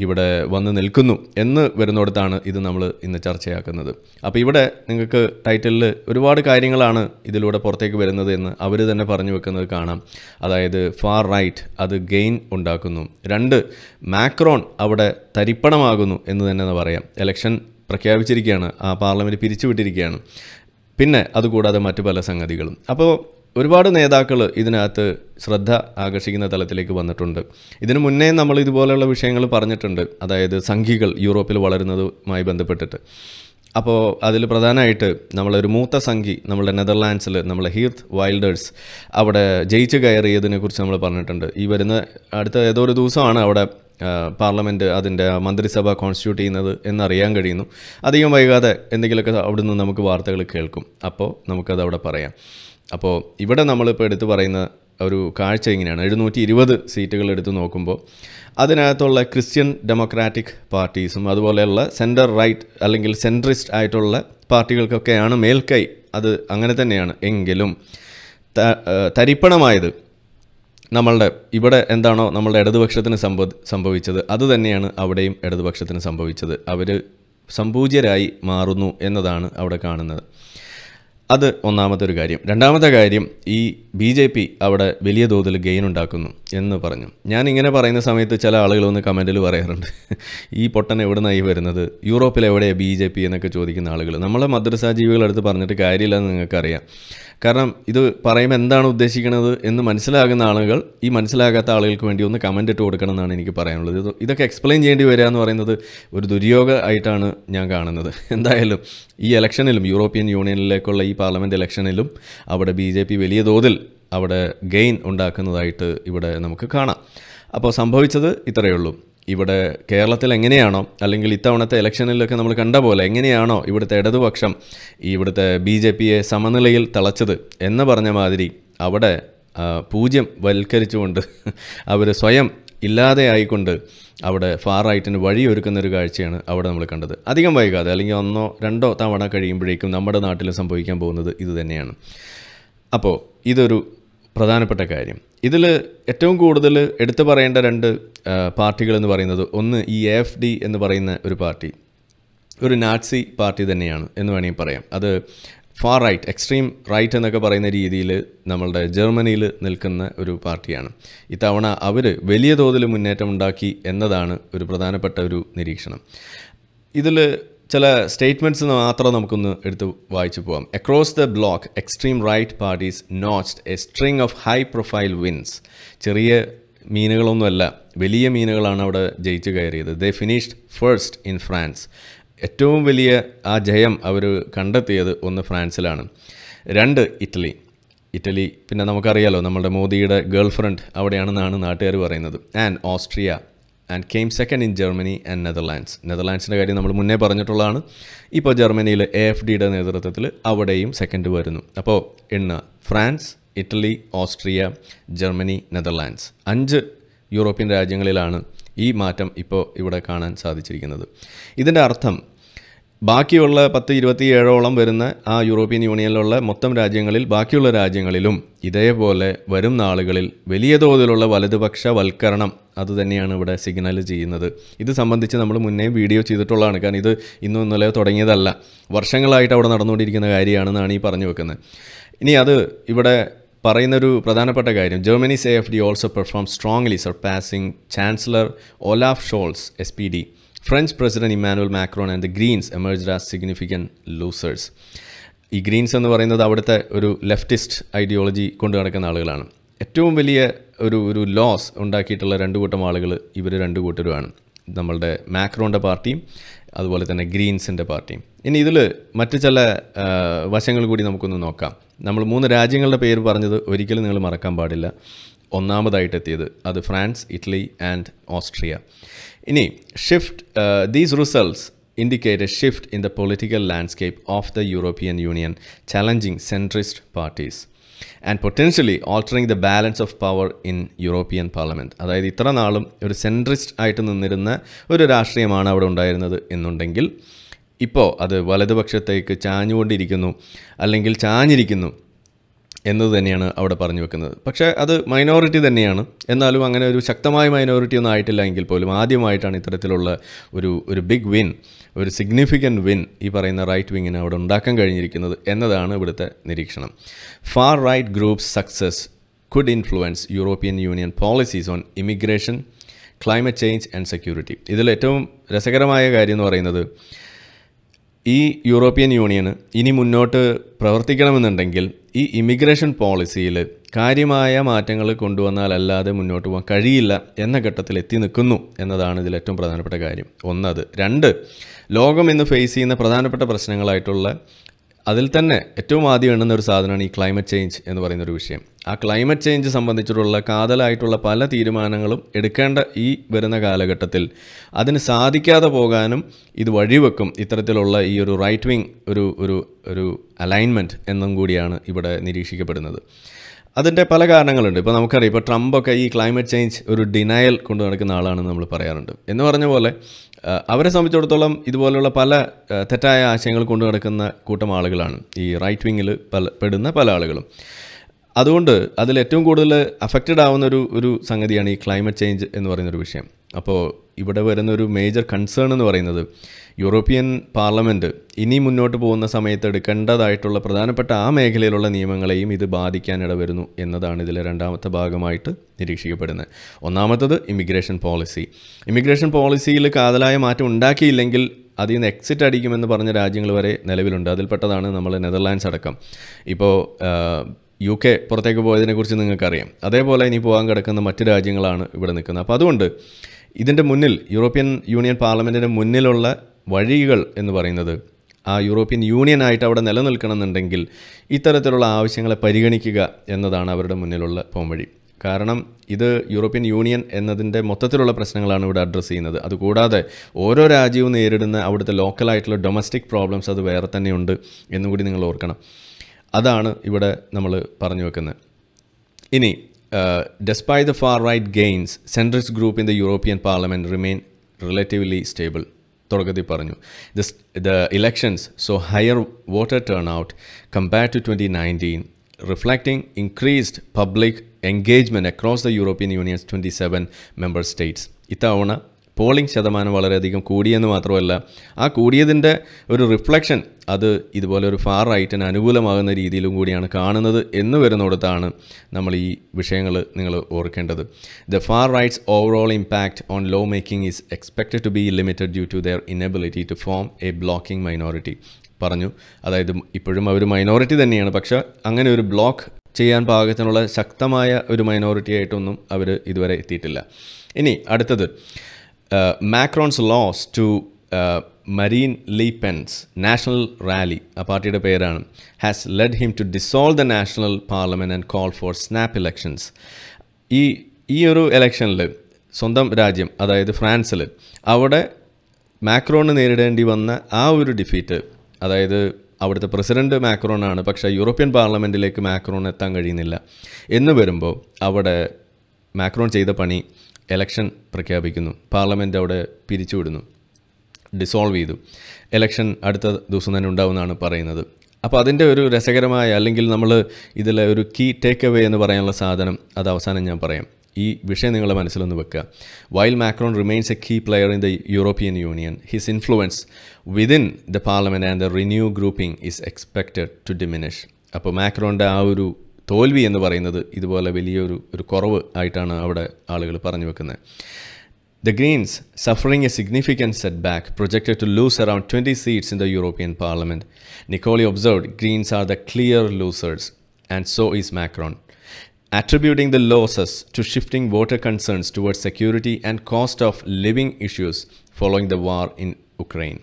ഇവിടെ വന്ന് നിൽക്കുന്നു എന്ന് വരുന്നിടത്താണ് ഇത് നമ്മൾ ഇന്ന് ചർച്ചയാക്കുന്നത് അപ്പോൾ ഇവിടെ നിങ്ങൾക്ക് ടൈറ്റിലിൽ ഒരുപാട് കാര്യങ്ങളാണ് ഇതിലൂടെ പുറത്തേക്ക് വരുന്നത് എന്ന് അവർ തന്നെ പറഞ്ഞു വെക്കുന്നത് കാണാം അതായത് ഫാർ റൈറ്റ് അത് ഗെയിൻ ഉണ്ടാക്കുന്നു രണ്ട് മാക്രോൺ അവിടെ തരിപ്പണമാകുന്നു എന്ന് തന്നെ പറയാം എലക്ഷൻ പ്രഖ്യാപിച്ചിരിക്കുകയാണ് ആ പാർലമെൻറ്റ് പിരിച്ചുവിട്ടിരിക്കുകയാണ് പിന്നെ അതുകൂടാതെ മറ്റു പല സംഗതികളും അപ്പോൾ ഒരുപാട് നേതാക്കൾ ഇതിനകത്ത് ശ്രദ്ധ ആകർഷിക്കുന്ന തലത്തിലേക്ക് വന്നിട്ടുണ്ട് ഇതിനു മുന്നേ നമ്മൾ ഇതുപോലെയുള്ള വിഷയങ്ങൾ പറഞ്ഞിട്ടുണ്ട് അതായത് സംഘികൾ യൂറോപ്പിൽ വളരുന്നതുമായി ബന്ധപ്പെട്ടിട്ട് അപ്പോൾ അതിൽ പ്രധാനമായിട്ട് നമ്മളൊരു മൂത്ത സംഘി നമ്മളുടെ നെതർലാൻഡ്സിൽ നമ്മളെ ഹീർത്ത് വൈൽഡേഴ്സ് അവിടെ ജയിച്ച് കയറിയതിനെ കുറിച്ച് നമ്മൾ പറഞ്ഞിട്ടുണ്ട് ഈ വരുന്ന അടുത്ത ഏതോ ഒരു ദിവസമാണ് അവിടെ പാർലമെൻറ്റ് അതിൻ്റെ മന്ത്രിസഭ കോൺസ്റ്റിറ്റ്യൂട്ട് ചെയ്യുന്നത് എന്നറിയാൻ കഴിയുന്നു അധികം വൈകാതെ എന്തെങ്കിലുമൊക്കെ അവിടുന്ന് നമുക്ക് വാർത്തകൾ കേൾക്കും അപ്പോൾ നമുക്കത് അവിടെ പറയാം അപ്പോൾ ഇവിടെ നമ്മളിപ്പോൾ എടുത്തു പറയുന്ന ഒരു കാഴ്ച ഇങ്ങനെയാണ് എഴുന്നൂറ്റി ഇരുപത് സീറ്റുകൾ എടുത്തു നോക്കുമ്പോൾ അതിനകത്തുള്ള ക്രിസ്ത്യൻ ഡെമോക്രാറ്റിക് പാർട്ടീസും അതുപോലെയുള്ള സെൻറ്റർ റൈറ്റ് അല്ലെങ്കിൽ സെൻട്രിസ്റ്റ് ആയിട്ടുള്ള പാർട്ടികൾക്കൊക്കെയാണ് മേൽക്കൈ അത് അങ്ങനെ തന്നെയാണ് എങ്കിലും തരിപ്പണമായത് നമ്മളുടെ ഇവിടെ എന്താണോ നമ്മളുടെ ഇടതുപക്ഷത്തിന് സംഭവ സംഭവിച്ചത് അത് തന്നെയാണ് അവിടെയും ഇടതുപക്ഷത്തിന് സംഭവിച്ചത് അവർ സമ്പൂജ്യരായി മാറുന്നു എന്നതാണ് അവിടെ കാണുന്നത് അത് ഒന്നാമത്തെ ഒരു കാര്യം രണ്ടാമത്തെ കാര്യം ഈ ബി ജെ പി അവിടെ വലിയ തോതിൽ ഗെയിൻ ഉണ്ടാക്കുന്നു എന്ന് പറഞ്ഞു ഞാൻ ഇങ്ങനെ പറയുന്ന സമയത്ത് ചില ആളുകൾ ഒന്ന് കമൻറ്റിൽ പറയാറുണ്ട് ഈ പൊട്ടൻ നിന്നായി വരുന്നത് യൂറോപ്പിൽ എവിടെയാണ് ബി ജെ പി എന്നൊക്കെ ചോദിക്കുന്ന ആളുകൾ നമ്മളെ മദ്രസാ പറഞ്ഞിട്ട് കാര്യമില്ലെന്ന് നിങ്ങൾക്കറിയാം കാരണം ഇത് പറയുമ്പോൾ എന്താണ് ഉദ്ദേശിക്കുന്നത് എന്ന് മനസ്സിലാകുന്ന ആളുകൾ ഈ മനസ്സിലാകാത്ത ആളുകൾക്ക് വേണ്ടി ഒന്ന് കമൻ്റ് ഇട്ട് കൊടുക്കണം എന്നാണ് എനിക്ക് പറയാനുള്ളത് ഇത് ഇതൊക്കെ എക്സ്പ്ലെയിൻ ചെയ്യേണ്ടി വരിക എന്ന് പറയുന്നത് ഒരു ദുര്യോഗമായിട്ടാണ് ആയിട്ടാണ് ഞാൻ കാണുന്നത് എന്തായാലും ഈ ഇലക്ഷനിലും യൂറോപ്യൻ യൂണിയനിലേക്കുള്ള ഈ പാർലമെൻറ്റ് ഇലക്ഷനിലും അവിടെ ബി വലിയ തോതിൽ അവിടെ ഗെയിൻ ഉണ്ടാക്കുന്നതായിട്ട് ഇവിടെ നമുക്ക് കാണാം അപ്പോൾ സംഭവിച്ചത് ഇത്രയേ ഉള്ളൂ ഇവിടെ കേരളത്തിൽ എങ്ങനെയാണോ അല്ലെങ്കിൽ ഇത്തവണത്തെ ഇലക്ഷനിലൊക്കെ നമ്മൾ കണ്ട പോലെ എങ്ങനെയാണോ ഇവിടുത്തെ ഇടതുപക്ഷം ഇവിടുത്തെ ബി ജെ പിയെ സമനിലയിൽ തളച്ചത് എന്ന് പറഞ്ഞ മാതിരി അവിടെ പൂജ്യം വൽക്കരിച്ചുകൊണ്ട് അവർ സ്വയം ഇല്ലാതെ ആയിക്കൊണ്ട് അവിടെ ഫാർ റൈറ്റിന് വഴിയൊരുക്കുന്നൊരു ഒരു കാഴ്ചയാണ് അവിടെ നമ്മൾ കണ്ടത് അധികം വൈകാതെ അല്ലെങ്കിൽ ഒന്നോ രണ്ടോ തവണ കഴിയുമ്പോഴേക്കും നമ്മുടെ നാട്ടിൽ സംഭവിക്കാൻ പോകുന്നത് ഇതുതന്നെയാണ് അപ്പോൾ ഇതൊരു പ്രധാനപ്പെട്ട കാര്യം ഇതിൽ ഏറ്റവും കൂടുതൽ എടുത്തു പറയേണ്ട രണ്ട് പാർട്ടികൾ എന്ന് പറയുന്നത് ഒന്ന് ഈ എഫ് ഡി എന്ന് പറയുന്ന ഒരു പാർട്ടി ഒരു നാറ്റ്സി പാർട്ടി തന്നെയാണ് എന്ന് വേണമെങ്കിൽ പറയാം അത് ഫാർ റൈറ്റ് എക്സ്ട്രീം റൈറ്റ് എന്നൊക്കെ പറയുന്ന രീതിയിൽ നമ്മളുടെ ജർമ്മനിയിൽ നിൽക്കുന്ന ഒരു പാർട്ടിയാണ് ഇത്തവണ അവർ വലിയ തോതിൽ മുന്നേറ്റം ഉണ്ടാക്കി എന്നതാണ് ഒരു പ്രധാനപ്പെട്ട ഒരു നിരീക്ഷണം ഇതിൽ ചില സ്റ്റേറ്റ്മെൻറ്റ്സ് മാത്രം നമുക്കൊന്ന് എടുത്ത് വായിച്ചു പോകാം across the block extreme right parties notched a string of high profile wins ചെറിയ മീനുകളൊന്നുമല്ല വലിയ മീനുകളാണ് അവിടെ ജയിച്ചു കയറിയത് they finished first in France ഏറ്റവും വലിയ ആ ജയം അവർ കണ്ടെത്തിയത് ഒന്ന് ഫ്രാൻസിലാണ് രണ്ട് ഇറ്റലി ഇറ്റലി പിന്നെ നമുക്കറിയാലോ നമ്മുടെ മോദിയുടെ ഗേൾ ഫ്രണ്ട് അവിടെയാണെന്നാണ് നാട്ടുകാർ പറയുന്നത് and Austria and came second in Germany and Netherlands നെതർലാൻഡ്സിൻ്റെ കാര്യം നമ്മൾ മുന്നേ പറഞ്ഞിട്ടുള്ളതാണ് ഇപ്പോൾ ജർമ്മനിയിൽ എ എഫ് ഡിയുടെ നേതൃത്വത്തിൽ അവിടെയും സെക്കൻഡ് വരുന്നു അപ്പോൾ എണ്ണ France Italy Austria Germany Netherlands അഞ്ച് യൂറോപ്യൻ രാജ്യങ്ങളിലാണ് ഈ മാറ്റം ഇപ്പോൾ ഇവിടെ കാണാൻ സാധിച്ചിരിക്കുന്നത് ഇതിൻ്റെ അർത്ഥം ബാക്കിയുള്ള പത്ത് ഇരുപത്തി ഏഴോളം വരുന്ന ആ യൂറോപ്യൻ യൂണിയനിലുള്ള മൊത്തം രാജ്യങ്ങളിൽ ബാക്കിയുള്ള രാജ്യങ്ങളിലും ഇതേപോലെ വരും നാളുകളിൽ വലിയ തോതിലുള്ള വലതുപക്ഷ വൽക്കരണം അതുതന്നെയാണ് ഇവിടെ സിഗ്നൽ ചെയ്യുന്നത് ഇത് സംബന്ധിച്ച് നമ്മൾ മുന്നേ വീഡിയോ ചെയ്തിട്ടുള്ളതാണ് കാരണം ഇത് ഇന്നും ഇന്നലെ തുടങ്ങിയതല്ല വർഷങ്ങളായിട്ട് അവിടെ നടന്നുകൊണ്ടിരിക്കുന്ന കാര്യമാണെന്നാണ് ഈ പറഞ്ഞു വെക്കുന്നത് ഇനി അത് ഇവിടെ പറയുന്നൊരു പ്രധാനപ്പെട്ട കാര്യം Germany safe D also perform strongly surpassing chancellor Olaf Scholz S P D French President Emmanuel Macron and the Greens emerged as significant losers. ഈ ഗ്രീൻസ് എന്ന് പറയുന്നത് അവിടുത്തെ ഒരു ലെഫ്റ്റിസ്റ്റ് ഐഡിയോളജി കൊണ്ടു നടക്കുന്ന ആളുകളാണ് ഏറ്റവും വലിയ ഒരു ഒരു ലോസ് ഉണ്ടാക്കിയിട്ടുള്ള രണ്ട് കൂട്ടം ആളുകൾ ഇവർ രണ്ട് കൂട്ടരുമാണ് നമ്മളുടെ മാക്രോൻ്റെ പാർട്ടിയും അതുപോലെ തന്നെ ഗ്രീൻസിൻ്റെ പാർട്ടിയും ഇനി ഇതിൽ മറ്റു ചില വശങ്ങൾ കൂടി നമുക്കൊന്ന് നോക്കാം നമ്മൾ മൂന്ന് രാജ്യങ്ങളുടെ പേര് പറഞ്ഞത് ഒരിക്കലും നിങ്ങൾ മറക്കാൻ പാടില്ല ഒന്നാമതായിട്ട് എത്തിയത് അത് ഫ്രാൻസ് ഇറ്റലി ആൻഡ് ഓസ്ട്രിയ ഇനി shift these results indicate a shift in the political landscape of the European Union challenging centrist parties and potentially altering the balance of power in European parliament അതായത് ഇത്ര നാളും ഒരു centrist ആയിട്ട് നിന്നിരുന്ന ഒരു രാഷ്ട്രീയമാണ് അവിടെ ഉണ്ടായിരുന്നത് എന്നുണ്ടെങ്കിൽ ഇപ്പോൾ അത് വലതുപക്ഷത്തേക്ക് ചാഞ്ഞുകൊണ്ടിരിക്കുന്നു അല്ലെങ്കിൽ ചാഞ്ഞിരിക്കുന്നു എന്നത് തന്നെയാണ് അവിടെ പറഞ്ഞു വെക്കുന്നത് പക്ഷേ അത് മൈനോറിറ്റി തന്നെയാണ് എന്നാലും അങ്ങനെ ഒരു ശക്തമായ മൈനോറിറ്റി ഒന്നും ആയിട്ടില്ല എങ്കിൽ പോലും ആദ്യമായിട്ടാണ് ഇത്തരത്തിലുള്ള ഒരു ഒരു ബിഗ് വിൻ ഒരു സിഗ്നിഫിക്കൻ്റ് വിൻ ഈ പറയുന്ന റൈറ്റ് വിങ്ങിന് അവിടെ ഉണ്ടാക്കാൻ കഴിഞ്ഞിരിക്കുന്നത് എന്നതാണ് ഇവിടുത്തെ നിരീക്ഷണം far right group success could influence European Union policies on immigration climate change and security ഇതിൽ ഏറ്റവും രസകരമായ കാര്യം എന്ന് പറയുന്നത് ഈ യൂറോപ്യൻ യൂണിയന് ഇനി മുന്നോട്ട് പ്രവർത്തിക്കണമെന്നുണ്ടെങ്കിൽ ഈ ഇമിഗ്രേഷൻ പോളിസിയിൽ കാര്യമായ മാറ്റങ്ങൾ കൊണ്ടുവന്നാലല്ലാതെ മുന്നോട്ട് പോകാൻ കഴിയില്ല എന്ന ഘട്ടത്തിൽ എത്തി നിൽക്കുന്നു എന്നതാണ് ഇതിൽ ഏറ്റവും പ്രധാനപ്പെട്ട കാര്യം ഒന്നത് രണ്ട് ലോകം ഇന്ന് ഫേസ് ചെയ്യുന്ന പ്രധാനപ്പെട്ട പ്രശ്നങ്ങളായിട്ടുള്ള അതിൽ തന്നെ ഏറ്റവും ആദ്യം എണ്ണുന്ന ഒരു സാധനമാണ് ഈ ക്ലൈമറ്റ് ചേഞ്ച് എന്ന് പറയുന്ന ഒരു വിഷയം ആ ക്ലൈമറ്റ് ചേഞ്ച് സംബന്ധിച്ചിട്ടുള്ള കാതലായിട്ടുള്ള പല തീരുമാനങ്ങളും എടുക്കേണ്ട ഈ വരുന്ന കാലഘട്ടത്തിൽ അതിന് സാധിക്കാതെ പോകാനും ഇത് വഴിവെക്കും ഇത്തരത്തിലുള്ള ഈ ഒരു റൈറ്റ് വിങ് ഒരു ഒരു ഒരു അലൈൻമെൻറ്റ് എന്നും കൂടിയാണ് ഇവിടെ നിരീക്ഷിക്കപ്പെടുന്നത് അതിൻ്റെ പല കാരണങ്ങളുണ്ട് ഇപ്പോൾ നമുക്കറിയാം ഇപ്പോൾ ട്രംപൊക്കെ ഈ ക്ലൈമറ്റ് ചേഞ്ച് ഒരു ഡിനയൽ കൊണ്ട് നടക്കുന്ന ആളാണെന്ന് നമ്മൾ പറയാറുണ്ട് എന്ന് പറഞ്ഞ പോലെ അവരെ സംബന്ധിച്ചിടത്തോളം ഇതുപോലെയുള്ള പല തെറ്റായ ആശയങ്ങൾ കൊണ്ടു നടക്കുന്ന കൂട്ടം ആളുകളാണ് ഈ റൈറ്റ് വിങ്ങിൽ പല പെടുന്ന പല ആളുകളും അതുകൊണ്ട് അതിൽ ഏറ്റവും കൂടുതൽ അഫക്റ്റഡ് ആവുന്ന ഒരു ഒരു സംഗതിയാണ് ഈ ക്ലൈമറ്റ് ചേഞ്ച് എന്ന് പറയുന്നൊരു വിഷയം അപ്പോൾ ഇവിടെ വരുന്നൊരു മേജർ കൺസേൺ എന്ന് പറയുന്നത് യൂറോപ്യൻ പാർലമെൻറ്റ് ഇനി മുന്നോട്ട് പോകുന്ന സമയത്ത് എടുക്കേണ്ടതായിട്ടുള്ള പ്രധാനപ്പെട്ട ആ മേഖലയിലുള്ള നിയമങ്ങളെയും ഇത് ബാധിക്കാൻ ഇടവരുന്നു എന്നതാണ് ഇതിലെ രണ്ടാമത്തെ ഭാഗമായിട്ട് നിരീക്ഷിക്കപ്പെടുന്നത് ഒന്നാമത്തത് ഇമിഗ്രേഷൻ പോളിസി ഇമിഗ്രേഷൻ പോളിസിയിൽ കാതലായ മാറ്റം ഉണ്ടാക്കിയില്ലെങ്കിൽ അതിൽ നിന്ന് എക്സിറ്റ് അടിക്കുമെന്ന് പറഞ്ഞ രാജ്യങ്ങൾ വരെ നിലവിലുണ്ട് അതിൽപ്പെട്ടതാണ് നമ്മൾ നെതർലാൻഡ്സ് അടക്കം ഇപ്പോൾ യു കെ പുറത്തേക്ക് പോയതിനെക്കുറിച്ച് നിങ്ങൾക്കറിയാം അതേപോലെ ഇനി പോകാൻ കിടക്കുന്ന മറ്റ് രാജ്യങ്ങളാണ് ഇവിടെ നിൽക്കുന്നത് അപ്പോൾ അതുകൊണ്ട് ഇതിൻ്റെ മുന്നിൽ യൂറോപ്യൻ യൂണിയൻ പാർലമെൻറ്റിൻ്റെ മുന്നിലുള്ള വഴികൾ എന്ന് പറയുന്നത് ആ യൂറോപ്യൻ യൂണിയനായിട്ട് അവിടെ നിലനിൽക്കണമെന്നുണ്ടെങ്കിൽ ഇത്തരത്തിലുള്ള ആവശ്യങ്ങളെ പരിഗണിക്കുക എന്നതാണ് അവരുടെ മുന്നിലുള്ള പോംവഴി കാരണം ഇത് യൂറോപ്യൻ യൂണിയൻ എന്നതിൻ്റെ മൊത്തത്തിലുള്ള പ്രശ്നങ്ങളാണ് ഇവിടെ അഡ്രസ്സ് ചെയ്യുന്നത് അതുകൂടാതെ ഓരോ രാജ്യവും നേരിടുന്ന അവിടുത്തെ ലോക്കലായിട്ടുള്ള ഡൊമസ്റ്റിക് പ്രോബ്ലംസ് അത് വേറെ തന്നെയുണ്ട് എന്നും കൂടി നിങ്ങൾ ഓർക്കണം അതാണ് ഇവിടെ നമ്മൾ പറഞ്ഞു വെക്കുന്നത് ഇനി despite the far right gains centrist group in the European Parliament remain relatively stable തുടക്കത്തിൽ പറഞ്ഞു this the elections saw higher voter turnout compared to twenty nineteen reflecting increased public engagement across the European Union's twenty seven member states ഇത്തവണ polling ശതമാനം വളരെയധികം കൂടിയെന്ന് മാത്രമല്ല ആ കൂടിയതിൻ്റെ ഒരു reflection അത് ഇതുപോലെ ഒരു ഫാർ റൈറ്റിന് അനുകൂലമാകുന്ന രീതിയിലും കൂടിയാണ് കാണുന്നത് എന്ന് വരുന്നിടത്താണ് നമ്മൾ ഈ വിഷയങ്ങൾ നിങ്ങൾ ഓർക്കേണ്ടത് the far right's overall impact on law making is expected to be limited due to their inability to form a blocking minority പറഞ്ഞു അതായത് ഇപ്പോഴും അവർ മൈനോറിറ്റി തന്നെയാണ് പക്ഷേ അങ്ങനെ ഒരു ബ്ലോക്ക് ചെയ്യാൻ പാകത്തിനുള്ള ശക്തമായ ഒരു മൈനോറിറ്റി ആയിട്ടൊന്നും അവർ ഇതുവരെ എത്തിയിട്ടില്ല ഇനി അടുത്തത് Macron's loss to Marine Le Pen's National Rally ആ പാർട്ടിയുടെ പേരാണ് has led him to dissolve the national parliament and call for snap elections ഈ ഈ ഒരു ഇലക്ഷനിൽ സ്വന്തം രാജ്യം അതായത് ഫ്രാൻസിൽ അവിടെ മാക്രോണ് നേരിടേണ്ടി വന്ന ആ ഒരു ഡിഫീറ്റ് അതായത് അവിടുത്തെ പ്രസിഡന്റ് മാക്രോണാണ് പക്ഷേ യൂറോപ്യൻ പാർലമെൻറ്റിലേക്ക് മാക്രോൺ എത്താൻ കഴിയുന്നില്ല എന്ന് വരുമ്പോൾ അവിടെ മാക്രോൺ ചെയ്ത പണി എലക്ഷൻ പ്രഖ്യാപിക്കുന്നു പാർലമെൻ്റ് അവിടെ പിരിച്ചുവിടുന്നു ഡിസോൾവ് ചെയ്തു എലക്ഷൻ അടുത്ത ദിവസം തന്നെ ഉണ്ടാവുമെന്നാണ് പറയുന്നത് അപ്പോൾ അതിൻ്റെ ഒരു രസകരമായ അല്ലെങ്കിൽ നമ്മൾ ഇതിലെ ഒരു കീ ടേക്ക് എവേ എന്ന് പറയാനുള്ള സാധനം അത് അവസാനം ഞാൻ പറയാം ഈ വിഷയം നിങ്ങളെ മനസ്സിലൊന്ന് വെക്കുക while Macron remains a key player in the European Union his influence within the parliament and the Renew grouping is expected to diminish അപ്പോൾ മാക്രോണിൻ്റെ ആ ഒരു The Greens, suffering a significant setback, projected to lose around 20 seats in the European Parliament. Nicoli observed Greens are the clear losers, and so is Macron. Attributing the losses to shifting voter concerns towards security and cost of living issues following the war in Ukraine.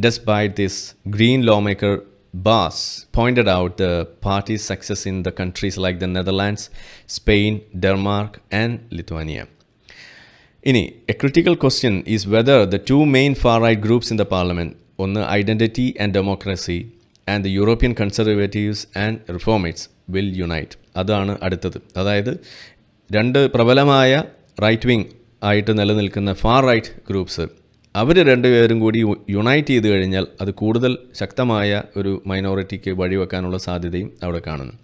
Despite this, Green lawmaker Bass pointed out the party's success in the countries like the Netherlands, Spain, Denmark, and Lithuania. Ini, a critical question is whether the two main far-right groups in the parliament, on identity and democracy, and and European Conservatives and Reformists will unite അതാണ് അടുത്തത് അതായത് രണ്ട് പ്രബലമായ right wing ആയിട്ട് നിലനിൽക്കുന്ന far right groups അവർ രണ്ടുപേരും കൂടി unite ചെയ്ത് കഴിഞ്ഞാൽ അത് കൂടുതൽ ശക്തമായ ഒരു മൈനോറിറ്റിക്ക് വഴിവെക്കാനുള്ള സാധ്യതയും അവിടെ കാണുന്നു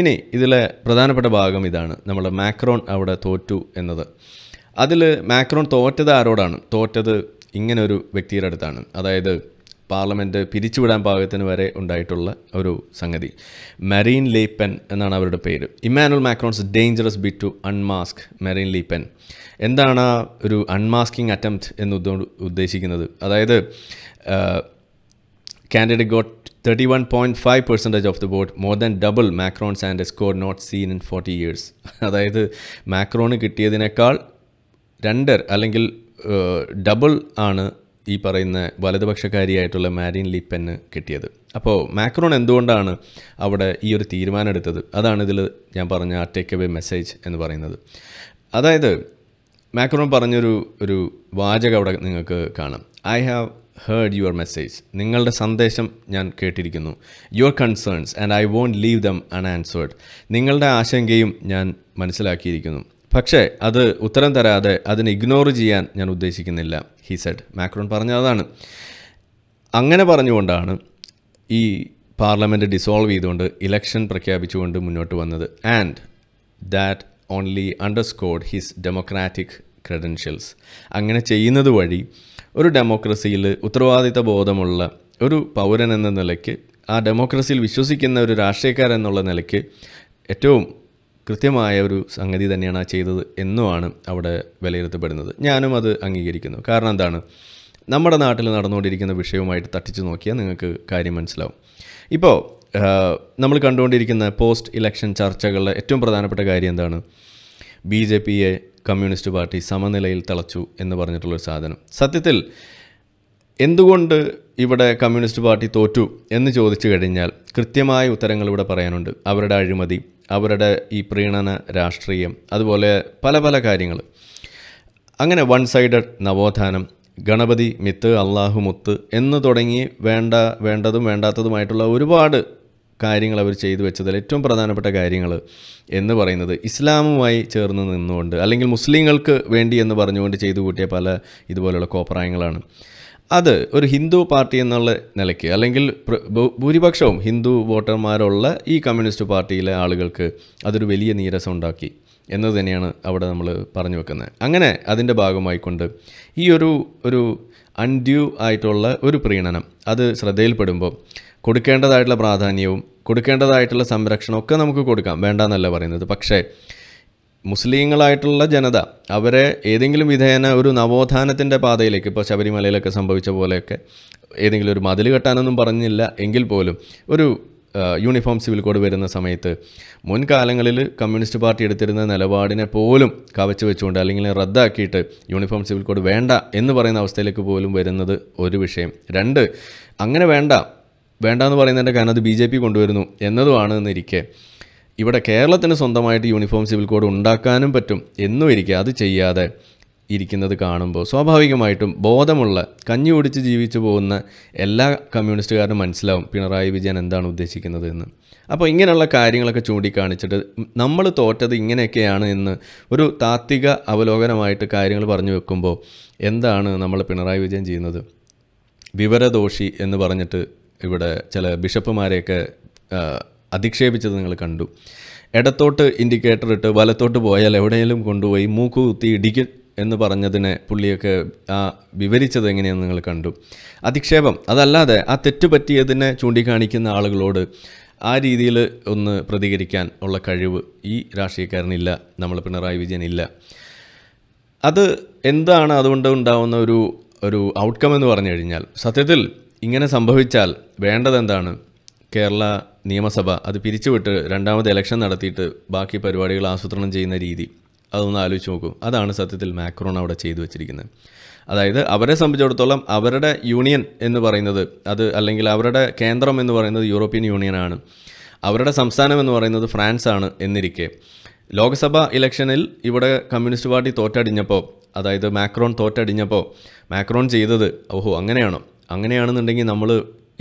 ഇനി ഇതിലെ പ്രധാനപ്പെട്ട ഭാഗം ഇതാണ് നമ്മുടെ മാക്രോൺ അവിടെ തോറ്റു എന്നത് അതിൽ മാക്രോൺ തോറ്റത് ആരോടാണ് തോറ്റത് ഇങ്ങനൊരു വ്യക്തിയുടെ അടുത്താണ് അതായത് പാർലമെൻറ്റ് പിരിച്ചുവിടാൻ പാകത്തിന് വരെ ഉണ്ടായിട്ടുള്ള ഒരു സംഗതി മെറീൻ ലീപ്പൻ എന്നാണ് അവരുടെ പേര് Emmanuel Macron's dangerous bet to unmask Marine Le Pen എന്താണ് ഒരു അൺമാസ്കിങ് അറ്റംപ്റ്റ് എന്ന് ഉദ്ദേശിക്കുന്നത് അതായത് candidate got thirty one point five percentage of the vote more than double Macron's and score not seen in forty years അതായത് മാക്രോണ് കിട്ടിയതിനേക്കാൾ രണ്ടർ അല്ലെങ്കിൽ ഡബിൾ ആണ് ഈ പറയുന്ന വലതുപക്ഷക്കാരിയായിട്ടുള്ള മാരിൻ ലിപ്പെന് കിട്ടിയത് അപ്പോൾ മാക്രോൺ എന്തുകൊണ്ടാണ് അവിടെ ഈ ഒരു തീരുമാനം എടുത്തത് അതാണ് ഇതിൽ ഞാൻ പറഞ്ഞ ആ ടേക്ക് അവേ മെസ്സേജ് എന്ന് പറയുന്നത് അതായത് മാക്രോൺ പറഞ്ഞൊരു ഒരു വാചകം അവിടെ നിങ്ങൾക്ക് കാണാം I have heard your message നിങ്ങളുടെ സന്ദേശം ഞാൻ കേട്ടിരിക്കുന്നു your concerns and I won't leave them unanswered നിങ്ങളുടെ ആശങ്കയും ഞാൻ മനസ്സിലാക്കിയിരിക്കുന്നു പക്ഷേ അത് ഉത്തരം തരാതെ അതിനെ ഇഗ്നോർ ചെയ്യാൻ ഞാൻ ഉദ്ദേശിക്കുന്നില്ല ഹി സെഡ് മാക്രോൺ പറഞ്ഞതാണ് അങ്ങനെ പറഞ്ഞുകൊണ്ടാണ് ഈ പാർലമെൻറ്റ് ഡിസോൾവ് ചെയ്തുകൊണ്ട് ഇലക്ഷൻ പ്രഖ്യാപിച്ചുകൊണ്ട് മുന്നോട്ട് വന്നത് and that only underscored his democratic credentials അങ്ങനെ ചെയ്യുന്നത് വഴി ഒരു ഡെമോക്രസിയിൽ ഉത്തരവാദിത്ത ബോധമുള്ള ഒരു പൗരൻ എന്ന നിലയ്ക്ക് ആ ഡെമോക്രസിയിൽ വിശ്വസിക്കുന്ന ഒരു രാഷ്ട്രീയക്കാരൻ എന്നുള്ള നിലയ്ക്ക് ഏറ്റവും കൃത്യമായ ഒരു സംഗതി തന്നെയാണ് ആ ചെയ്തത് എന്നുമാണ് അവിടെ വിലയിരുത്തപ്പെടുന്നത് ഞാനും അത് അംഗീകരിക്കുന്നു കാരണം എന്താണ് നമ്മുടെ നാട്ടിൽ നടന്നുകൊണ്ടിരിക്കുന്ന വിഷയവുമായിട്ട് തട്ടിച്ചു നോക്കിയാൽ നിങ്ങൾക്ക് കാര്യം മനസ്സിലാവും ഇപ്പോൾ നമ്മൾ കണ്ടുകൊണ്ടിരിക്കുന്ന പോസ്റ്റ് ഇലക്ഷൻ ചർച്ചകളിലെ ഏറ്റവും പ്രധാനപ്പെട്ട കാര്യം എന്താണ് ബി ജെ പിയെ കമ്മ്യൂണിസ്റ്റ് പാർട്ടി സമനിലയിൽ തളച്ചു എന്ന് പറഞ്ഞിട്ടുള്ളൊരു സാധനം സത്യത്തിൽ എന്തുകൊണ്ട് ഇവിടെ കമ്മ്യൂണിസ്റ്റ് പാർട്ടി തോറ്റു എന്ന് ചോദിച്ചു കഴിഞ്ഞാൽ കൃത്യമായ ഉത്തരങ്ങൾ ഇവിടെ പറയാനുണ്ട് അവരുടെ അഴിമതി അവരുടെ ഈ പ്രീണന രാഷ്ട്രീയം അതുപോലെ പല പല കാര്യങ്ങൾ അങ്ങനെ വൺ സൈഡഡ് നവോത്ഥാനം ഗണപതി മിത്ത് അള്ളാഹു മുത്ത് എന്ന് തുടങ്ങി വേണ്ട വേണ്ടതും വേണ്ടാത്തതുമായിട്ടുള്ള ഒരുപാട് കാര്യങ്ങൾ അവർ ചെയ്തു വെച്ചതിൽ ഏറ്റവും പ്രധാനപ്പെട്ട കാര്യങ്ങൾ എന്ന് പറയുന്നത് ഇസ്ലാമുമായി ചേർന്ന് നിന്നുകൊണ്ട് അല്ലെങ്കിൽ മുസ്ലിങ്ങൾക്ക് വേണ്ടി എന്ന് പറഞ്ഞുകൊണ്ട് ചെയ്തു കൂട്ടിയ പല ഇതുപോലെയുള്ള കോപ്രായങ്ങളാണ് അത് ഒരു ഹിന്ദു പാർട്ടി എന്നുള്ള നിലയ്ക്ക് അല്ലെങ്കിൽ ഭൂരിപക്ഷവും ഹിന്ദു വോട്ടർമാരുള്ള ഈ കമ്മ്യൂണിസ്റ്റ് പാർട്ടിയിലെ ആളുകൾക്ക് അതൊരു വലിയ നീരസം ഉണ്ടാക്കി എന്നത് തന്നെയാണ് അവിടെ നമ്മൾ പറഞ്ഞു വെക്കുന്നത് അങ്ങനെ അതിൻ്റെ ഭാഗമായിക്കൊണ്ട് ഈ ഒരു ഒരു അൺഡ്യൂ ആയിട്ടുള്ള ഒരു പ്രീണനം അത് ശ്രദ്ധയിൽപ്പെടുമ്പോൾ കൊടുക്കേണ്ടതായിട്ടുള്ള പ്രാധാന്യവും കൊടുക്കേണ്ടതായിട്ടുള്ള സംരക്ഷണം ഒക്കെ നമുക്ക് കൊടുക്കാം വേണ്ട എന്നല്ല പറയുന്നത് പക്ഷേ മുസ്ലിങ്ങളായിട്ടുള്ള ജനത അവരെ ഏതെങ്കിലും വിധേയന ഒരു നവോത്ഥാനത്തിൻ്റെ പാതയിലേക്ക് ഇപ്പോൾ ശബരിമലയിലൊക്കെ സംഭവിച്ച പോലെയൊക്കെ ഏതെങ്കിലും ഒരു മതിൽ കെട്ടാനൊന്നും പറഞ്ഞില്ല എങ്കിൽ പോലും ഒരു യൂണിഫോം സിവിൽ കോഡ് വരുന്ന സമയത്ത് മുൻകാലങ്ങളിൽ കമ്മ്യൂണിസ്റ്റ് പാർട്ടി എടുത്തിരുന്ന നിലപാടിനെ പോലും കവച്ചു വെച്ചുകൊണ്ട് അല്ലെങ്കിൽ റദ്ദാക്കിയിട്ട് യൂണിഫോം സിവിൽ കോഡ് വേണ്ട എന്ന് പറയുന്ന അവസ്ഥയിലേക്ക് പോലും വരുന്നത് ഒരു വിഷയം രണ്ട് അങ്ങനെ വേണ്ട വേണ്ടാന്ന് പറയുന്നതിൻ്റെ കാരണം അത് ബി ജെ പി കൊണ്ടുവരുന്നു എന്നതുമാണ് എന്നിരിക്കെ ഇവിടെ കേരളത്തിന് സ്വന്തമായിട്ട് യൂണിഫോം സിവിൽ കോഡ് ഉണ്ടാക്കാനും പറ്റും എന്നും ഇരിക്കുക അത് ചെയ്യാതെ ഇരിക്കുന്നത് കാണുമ്പോൾ സ്വാഭാവികമായിട്ടും ബോധമുള്ള കഞ്ഞി ഓടിച്ച് ജീവിച്ചു പോകുന്ന എല്ലാ കമ്മ്യൂണിസ്റ്റുകാരും മനസ്സിലാവും പിണറായി വിജയൻ എന്താണ് ഉദ്ദേശിക്കുന്നത് എന്ന് അപ്പോൾ ഇങ്ങനെയുള്ള കാര്യങ്ങളൊക്കെ ചൂണ്ടിക്കാണിച്ചിട്ട് നമ്മൾ തോറ്റത് ഇങ്ങനെയൊക്കെയാണ് എന്ന് ഒരു താത്വിക അവലോകനമായിട്ട് കാര്യങ്ങൾ പറഞ്ഞു വെക്കുമ്പോൾ എന്താണ് നമ്മൾ പിണറായി വിജയൻ ചെയ്യുന്നത് വിവരദോഷി എന്ന് പറഞ്ഞിട്ട് ഇവിടെ ചില ബിഷപ്പുമാരെയൊക്കെ അധിക്ഷേപിച്ചത് നിങ്ങൾ കണ്ടു ഇടത്തോട്ട് ഇൻഡിക്കേറ്റർ ഇട്ട് വലത്തോട്ട് പോയാൽ എവിടെയെങ്കിലും കൊണ്ടുപോയി മൂക്ക് കുത്തി ഇടിക്കും എന്ന് പറഞ്ഞതിനെ പുള്ളിയൊക്കെ ആ വിവരിച്ചത് എങ്ങനെയെന്ന് നിങ്ങൾ കണ്ടു അധിക്ഷേപം അതല്ലാതെ ആ തെറ്റ് പറ്റിയതിനെ ചൂണ്ടിക്കാണിക്കുന്ന ആളുകളോട് ആ രീതിയിൽ ഒന്ന് പ്രതികരിക്കാൻ ഉള്ള കഴിവ് ഈ രാഷ്ട്രീയക്കാരനില്ല നമ്മൾ പിണറായി വിജയനില്ല അത് എന്താണ് അതുകൊണ്ട് ഉണ്ടാവുന്ന ഒരു ഒരു ഔട്ട്കം എന്ന് പറഞ്ഞു കഴിഞ്ഞാൽ സത്യത്തിൽ ഇങ്ങനെ സംഭവിച്ചാൽ വേണ്ടതെന്താണ് കേരള നിയമസഭ അത് പിരിച്ചുവിട്ട് രണ്ടാമത് ഇലക്ഷൻ നടത്തിയിട്ട് ബാക്കി പരിപാടികൾ ആസൂത്രണം ചെയ്യുന്ന രീതി അതൊന്ന് ആലോചിച്ച് നോക്കും അതാണ് സത്യത്തിൽ മാക്രോൺ അവിടെ ചെയ്തു വെച്ചിരിക്കുന്നത് അതായത് അവരെ സംബന്ധിച്ചിടത്തോളം അവരുടെ യൂണിയൻ എന്ന് പറയുന്നത് അത് അല്ലെങ്കിൽ അവരുടെ കേന്ദ്രം എന്ന് പറയുന്നത് യൂറോപ്യൻ യൂണിയനാണ് അവരുടെ സംസ്ഥാനം എന്ന് പറയുന്നത് ഫ്രാൻസ് ആണ് എന്നിരിക്കെ ലോക്സഭ ഇലക്ഷനിൽ ഇവിടെ കമ്മ്യൂണിസ്റ്റ് പാർട്ടി തോറ്റടിഞ്ഞപ്പോൾ അതായത് മാക്രോൺ തോറ്റടിഞ്ഞപ്പോൾ മാക്രോൺ ചെയ്തത് ഓഹോ അങ്ങനെയാണോ അങ്ങനെയാണെന്നുണ്ടെങ്കിൽ നമ്മൾ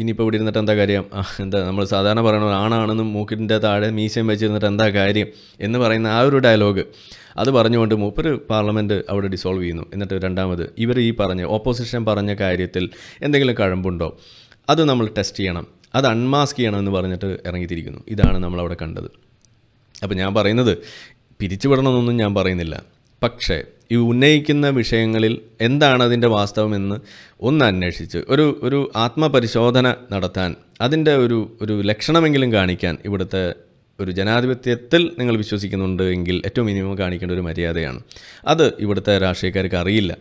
ഇനിയിപ്പോൾ ഇവിടെ ഇരുന്നിട്ട് എന്താ കാര്യം എന്താ നമ്മൾ സാധാരണ പറയണ ആണാണെന്നും മൂക്കിൻ്റെ താഴെ മീശയും വെച്ചിരുന്നിട്ട് എന്താ കാര്യം എന്ന് പറയുന്ന ആ ഒരു ഡയലോഗ് അത് പറഞ്ഞുകൊണ്ട് മൂപ്പർ പാർലമെൻറ്റ് അവിടെ ഡിസോൾവ് ചെയ്യുന്നു എന്നിട്ട് രണ്ടാമത് ഇവർ ഈ പറഞ്ഞ ഓപ്പോസിഷൻ പറഞ്ഞ കാര്യത്തിൽ എന്തെങ്കിലും കഴമ്പുണ്ടോ അത് നമ്മൾ ടെസ്റ്റ് ചെയ്യണം അത് അൺമാസ്ക് ചെയ്യണം എന്ന് പറഞ്ഞിട്ട് ഇറങ്ങിത്തിരിക്കുന്നു ഇതാണ് നമ്മളവിടെ കണ്ടത് അപ്പോൾ ഞാൻ പറയുന്നത് പിരിച്ചുവിടണമെന്നൊന്നും ഞാൻ പറയുന്നില്ല പക്ഷേ ഈ ഉന്നയിക്കുന്ന വിഷയങ്ങളിൽ എന്താണ് അതിൻ്റെ വാസ്തവമെന്ന് ഒന്ന് അന്വേഷിച്ച് ഒരു ഒരു ആത്മപരിശോധന നടത്താൻ അതിൻ്റെ ഒരു ഒരു ലക്ഷണമെങ്കിലും കാണിക്കാൻ ഇവിടുത്തെ ഒരു ജനാധിപത്യത്തിൽ നിങ്ങൾ വിശ്വസിക്കുന്നുണ്ട് എങ്കിൽ ഏറ്റവും മിനിമം കാണിക്കേണ്ട ഒരു മര്യാദയാണ് അത് ഇവിടുത്തെ രാഷ്ട്രീയക്കാർക്ക് അറിയില്ല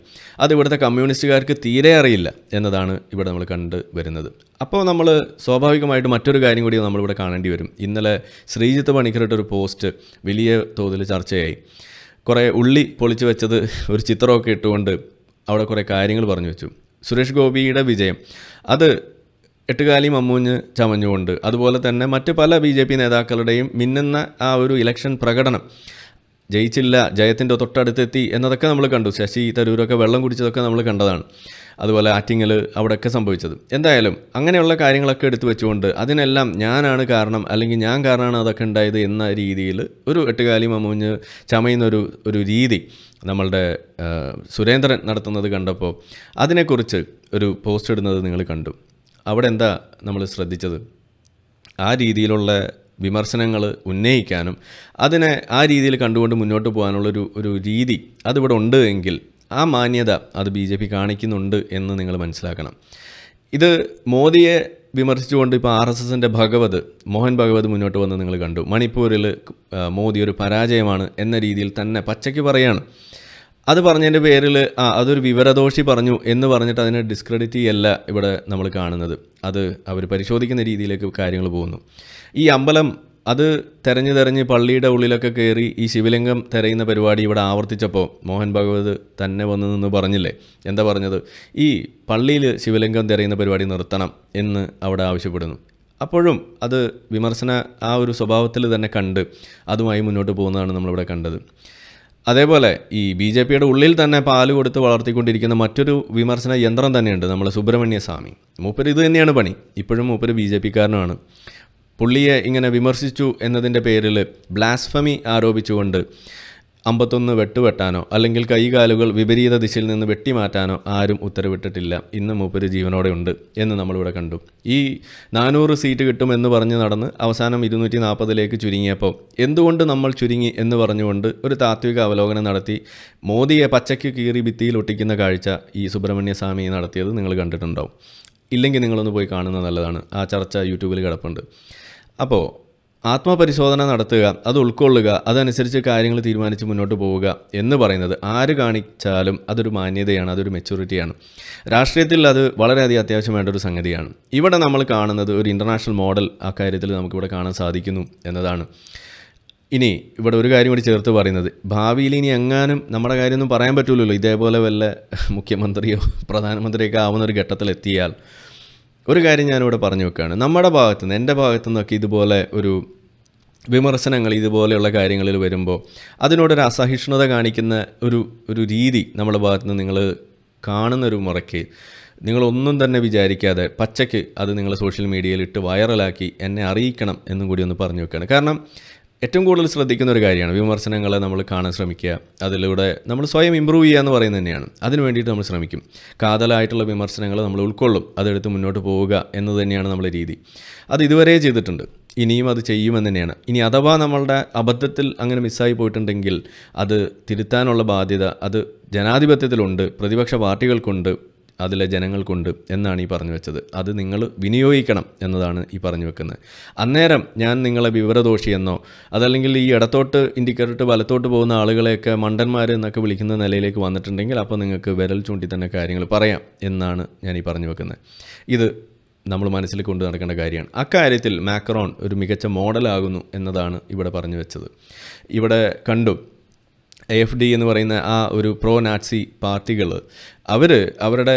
അത് ഇവിടുത്തെ കമ്മ്യൂണിസ്റ്റുകാർക്ക് തീരെ അറിയില്ല എന്നതാണ് ഇവിടെ നമ്മൾ കണ്ടു വരുന്നത് അപ്പോൾ നമ്മൾ സ്വാഭാവികമായിട്ട് മറ്റൊരു കാര്യം കൂടി നമ്മളിവിടെ കാണേണ്ടി വരും ഇന്നലെ ശ്രീജിത്ത് പണിക്കരുടെ ഒരു പോസ്റ്റ് വലിയ തോതിൽ ചർച്ചയായി കുറേ ഉള്ളി പൊളിച്ചു വെച്ചത് ഒരു ചിത്രമൊക്കെ ഇട്ടുകൊണ്ട് അവിടെ കുറേ കാര്യങ്ങൾ പറഞ്ഞു വെച്ചു സുരേഷ് ഗോപിയുടെ വിജയം അത് എട്ടുകാലി മമ്മൂഞ്ഞ് ചമഞ്ഞുകൊണ്ട് അതുപോലെ തന്നെ മറ്റ് പല ബി ജെ പി നേതാക്കളുടെയും മിന്നുന്ന ആ ഒരു ഇലക്ഷൻ പ്രകടനം ജയിച്ചില്ല ജയത്തിൻ്റെ തൊട്ടടുത്തെത്തി എന്നതൊക്കെ നമ്മൾ കണ്ടു ശശി തരൂരൊക്കെ വെള്ളം കുടിച്ചതൊക്കെ നമ്മൾ കണ്ടതാണ് അതുപോലെ ആറ്റിങ്ങൽ അവിടെയൊക്കെ സംഭവിച്ചത് എന്തായാലും അങ്ങനെയുള്ള കാര്യങ്ങളൊക്കെ എടുത്തു വെച്ചുകൊണ്ട് അതിനെല്ലാം ഞാനാണ് കാരണം അല്ലെങ്കിൽ ഞാൻ കാരണമാണ് അതൊക്കെ ഉണ്ടായത് എന്ന രീതിയിൽ ഒരു എട്ടുകാലി മമൂഞ്ഞ് ചമയുന്നൊരു ഒരു രീതി നമ്മളുടെ സുരേന്ദ്രൻ നടത്തുന്നത് കണ്ടപ്പോൾ അതിനെക്കുറിച്ച് ഒരു പോസ്റ്റ് ഇടുന്നത് നിങ്ങൾ കണ്ടു അവിടെ എന്താ നമ്മൾ ശ്രദ്ധിച്ചത് ആ രീതിയിലുള്ള വിമർശനങ്ങൾ ഉന്നയിക്കാനും അതിനെ ആ രീതിയിൽ കണ്ടുകൊണ്ട് മുന്നോട്ട് പോകാനുള്ളൊരു ഒരു രീതി അതിവിടെ ഉണ്ട് എങ്കിൽ ആ മാന്യത അത് ബി ജെ പി കാണിക്കുന്നുണ്ട് എന്ന് നിങ്ങൾ മനസ്സിലാക്കണം ഇത് മോദിയെ വിമർശിച്ചുകൊണ്ട് ഇപ്പോൾ ആർ എസ് എസിൻ്റെ ഭഗവത് മോഹൻ ഭഗവത് മുന്നോട്ട് വന്ന് നിങ്ങൾ കണ്ടു മണിപ്പൂരിൽ മോദി ഒരു പരാജയമാണ് എന്ന രീതിയിൽ തന്നെ പച്ചയ്ക്ക് പറയാണ് അത് പറഞ്ഞതിൻ്റെ പേരിൽ ആ അതൊരു വിവരദോഷി പറഞ്ഞു എന്ന് പറഞ്ഞിട്ട് അതിനെ ഡിസ്ക്രെഡിറ്റ് ചെയ്യല്ല ഇവിടെ നമ്മൾ കാണുന്നത് അത് അവർ പരിശോധിക്കുന്ന രീതിയിലേക്ക് കാര്യങ്ങൾ പോകുന്നു ഈ അമ്പലം അത് തെരഞ്ഞു തെരഞ്ഞ് പള്ളിയുടെ ഉള്ളിലൊക്കെ കയറി ഈ ശിവലിംഗം തെരയുന്ന പരിപാടി ഇവിടെ ആവർത്തിച്ചപ്പോൾ മോഹൻ ഭഗവത് തന്നെ വന്ന് നിന്ന് പറഞ്ഞില്ലേ എന്താ പറഞ്ഞത് ഈ പള്ളിയിൽ ശിവലിംഗം തെരയുന്ന പരിപാടി നിർത്തണം എന്ന് അവിടെ ആവശ്യപ്പെടുന്നു അപ്പോഴും അത് വിമർശന ആ ഒരു സ്വഭാവത്തിൽ തന്നെ കണ്ട് അതുമായി മുന്നോട്ട് പോകുന്നതാണ് നമ്മളിവിടെ കണ്ടത് അതേപോലെ ഈ ബി ജെ പിയുടെ ഉള്ളിൽ തന്നെ പാല് കൊടുത്ത് വളർത്തിക്കൊണ്ടിരിക്കുന്ന മറ്റൊരു വിമർശന യന്ത്രം തന്നെയുണ്ട് നമ്മൾ സുബ്രഹ്മണ്യ സ്വാമി മൂപ്പർ ഇത് തന്നെയാണ് പണി ഇപ്പോഴും മൂപ്പർ ബി ജെ പിക്കാരനാണ് പുള്ളിയെ ഇങ്ങനെ വിമർശിച്ചു എന്നതിൻ്റെ പേരിൽ ബ്ലാസ്ഫമി ആരോപിച്ചുകൊണ്ട് അമ്പത്തൊന്ന് വെട്ടുവെട്ടാനോ അല്ലെങ്കിൽ കൈകാലുകൾ വിപരീത ദിശയിൽ നിന്ന് വെട്ടിമാറ്റാനോ ആരും ഉത്തരവിട്ടിട്ടില്ല ഇന്ന് മൂപ്പര് ജീവനോടെ ഉണ്ട് എന്ന് നമ്മളിവിടെ കണ്ടു ഈ നാനൂറ് സീറ്റ് കിട്ടുമെന്ന് പറഞ്ഞ് നടന്ന് അവസാനം ഇരുന്നൂറ്റി നാൽപ്പതിലേക്ക് ചുരുങ്ങിയപ്പോൾ എന്തുകൊണ്ട് നമ്മൾ ചുരുങ്ങി എന്ന് പറഞ്ഞുകൊണ്ട് ഒരു താത്വിക അവലോകനം നടത്തി മോദിയെ പച്ചയ്ക്ക് കീറി ഭിത്തിയിൽ ഒട്ടിക്കുന്ന കാഴ്ച ഈ സുബ്രഹ്മണ്യ സ്വാമി നടത്തിയത് നിങ്ങൾ കണ്ടിട്ടുണ്ടാവും ഇല്ലെങ്കിൽ നിങ്ങളൊന്ന് പോയി കാണുന്നത് നല്ലതാണ് ആ ചർച്ച യൂട്യൂബിൽ കിടപ്പുണ്ട് അപ്പോൾ ആത്മപരിശോധന നടത്തുക അത് ഉൾക്കൊള്ളുക അതനുസരിച്ച് കാര്യങ്ങൾ തീരുമാനിച്ച് മുന്നോട്ട് പോവുക എന്ന് പറയുന്നത് ആര് കാണിച്ചാലും അതൊരു മാന്യതയാണ് അതൊരു മെച്യൂരിറ്റിയാണ് രാഷ്ട്രീയത്തിൽ അത് വളരെയധികം അത്യാവശ്യം വേണ്ട ഒരു സംഗതിയാണ് ഇവിടെ നമ്മൾ കാണുന്നത് ഒരു ഇൻ്റർനാഷണൽ മോഡൽ അക്കാര്യത്തിൽ നമുക്കിവിടെ കാണാൻ സാധിക്കുന്നു എന്നതാണ് ഇനി ഇവിടെ ഒരു കാര്യം കൂടി ചേർത്ത് പറയുന്നത് ഭാവിയിൽ ഇനി എങ്ങാനും നമ്മുടെ കാര്യമൊന്നും പറയാൻ പറ്റില്ലല്ലോ ഇതേപോലെ വല്ല മുഖ്യമന്ത്രിയോ പ്രധാനമന്ത്രിയൊക്കെ ആവുന്ന ഒരു ഘട്ടത്തിലെത്തിയാൽ ഒരു കാര്യം ഞാനിവിടെ പറഞ്ഞു വെക്കുകയാണ് നമ്മുടെ ഭാഗത്തു നിന്ന് എൻ്റെ ഭാഗത്തു നിന്നൊക്കെ ഇതുപോലെ ഒരു വിമർശനങ്ങൾ ഇതുപോലെയുള്ള കാര്യങ്ങളിൽ വരുമ്പോൾ അതിനോടൊരു അസഹിഷ്ണുത കാണിക്കുന്ന ഒരു ഒരു രീതി നമ്മുടെ ഭാഗത്തു നിന്ന് നിങ്ങൾ കാണുന്നൊരു മുറയ്ക്ക് നിങ്ങളൊന്നും തന്നെ വിചാരിക്കാതെ പച്ചയ്ക്ക് അത് നിങ്ങൾ സോഷ്യൽ മീഡിയയിൽ ഇട്ട് വൈറലാക്കി എന്നെ അറിയിക്കണം എന്നും കൂടി ഒന്ന് പറഞ്ഞു വെക്കുകയാണ് കാരണം ഏറ്റവും കൂടുതൽ ശ്രദ്ധിക്കുന്ന ഒരു കാര്യമാണ് വിമർശനങ്ങളെ നമ്മൾ കാണാൻ ശ്രമിക്കുക അതിലൂടെ നമ്മൾ സ്വയം ഇമ്പ്രൂവ് ചെയ്യുക എന്ന് പറയുന്നത് തന്നെയാണ് അതിന് വേണ്ടിയിട്ട് നമ്മൾ ശ്രമിക്കും കാതലായിട്ടുള്ള വിമർശനങ്ങൾ നമ്മൾ ഉൾക്കൊള്ളും അതെടുത്ത് മുന്നോട്ട് പോവുക എന്ന് തന്നെയാണ് നമ്മുടെ രീതി അത് ഇതുവരെ ചെയ്തിട്ടുണ്ട് ഇനിയും അത് ചെയ്യുമെന്ന് തന്നെയാണ് ഇനി അഥവാ നമ്മളുടെ അബദ്ധത്തിൽ അങ്ങനെ മിസ്സായി പോയിട്ടുണ്ടെങ്കിൽ അത് തിരുത്താനുള്ള ബാധ്യത അത് ജനാധിപത്യത്തിലുണ്ട് പ്രതിപക്ഷ പാർട്ടികൾക്കുണ്ട് അതിലെ ജനങ്ങൾക്കുണ്ട് എന്നാണ് ഈ പറഞ്ഞു വെച്ചത് അത് നിങ്ങൾ വിനിയോഗിക്കണം എന്നതാണ് ഈ പറഞ്ഞു വെക്കുന്നത് അന്നേരം ഞാൻ നിങ്ങളെ വിവരദോഷിയെന്നോ അതല്ലെങ്കിൽ ഈ ഇടത്തോട്ട് ഇൻഡിക്കേറ്റർ വലത്തോട്ട് പോകുന്ന ആളുകളെയൊക്കെ മണ്ടന്മാർ എന്നൊക്കെ വിളിക്കുന്ന നിലയിലേക്ക് വന്നിട്ടുണ്ടെങ്കിൽ അപ്പോൾ നിങ്ങൾക്ക് വിരൽ ചൂണ്ടി തന്നെ കാര്യങ്ങൾ പറയാം എന്നാണ് ഞാൻ ഈ പറഞ്ഞു വെക്കുന്നത് ഇത് നമ്മൾ മനസ്സിൽ കൊണ്ടു നടക്കേണ്ട കാര്യമാണ് അക്കാര്യത്തിൽ മാക്രോൺ ഒരു മികച്ച മോഡലാകുന്നു എന്നതാണ് ഇവിടെ പറഞ്ഞു വെച്ചത് ഇവിടെ കണ്ടു എ എഫ് ഡി എന്ന് പറയുന്ന ആ ഒരു പ്രോ നാറ്റ്സി പാർട്ടികൾ അവർ അവരുടെ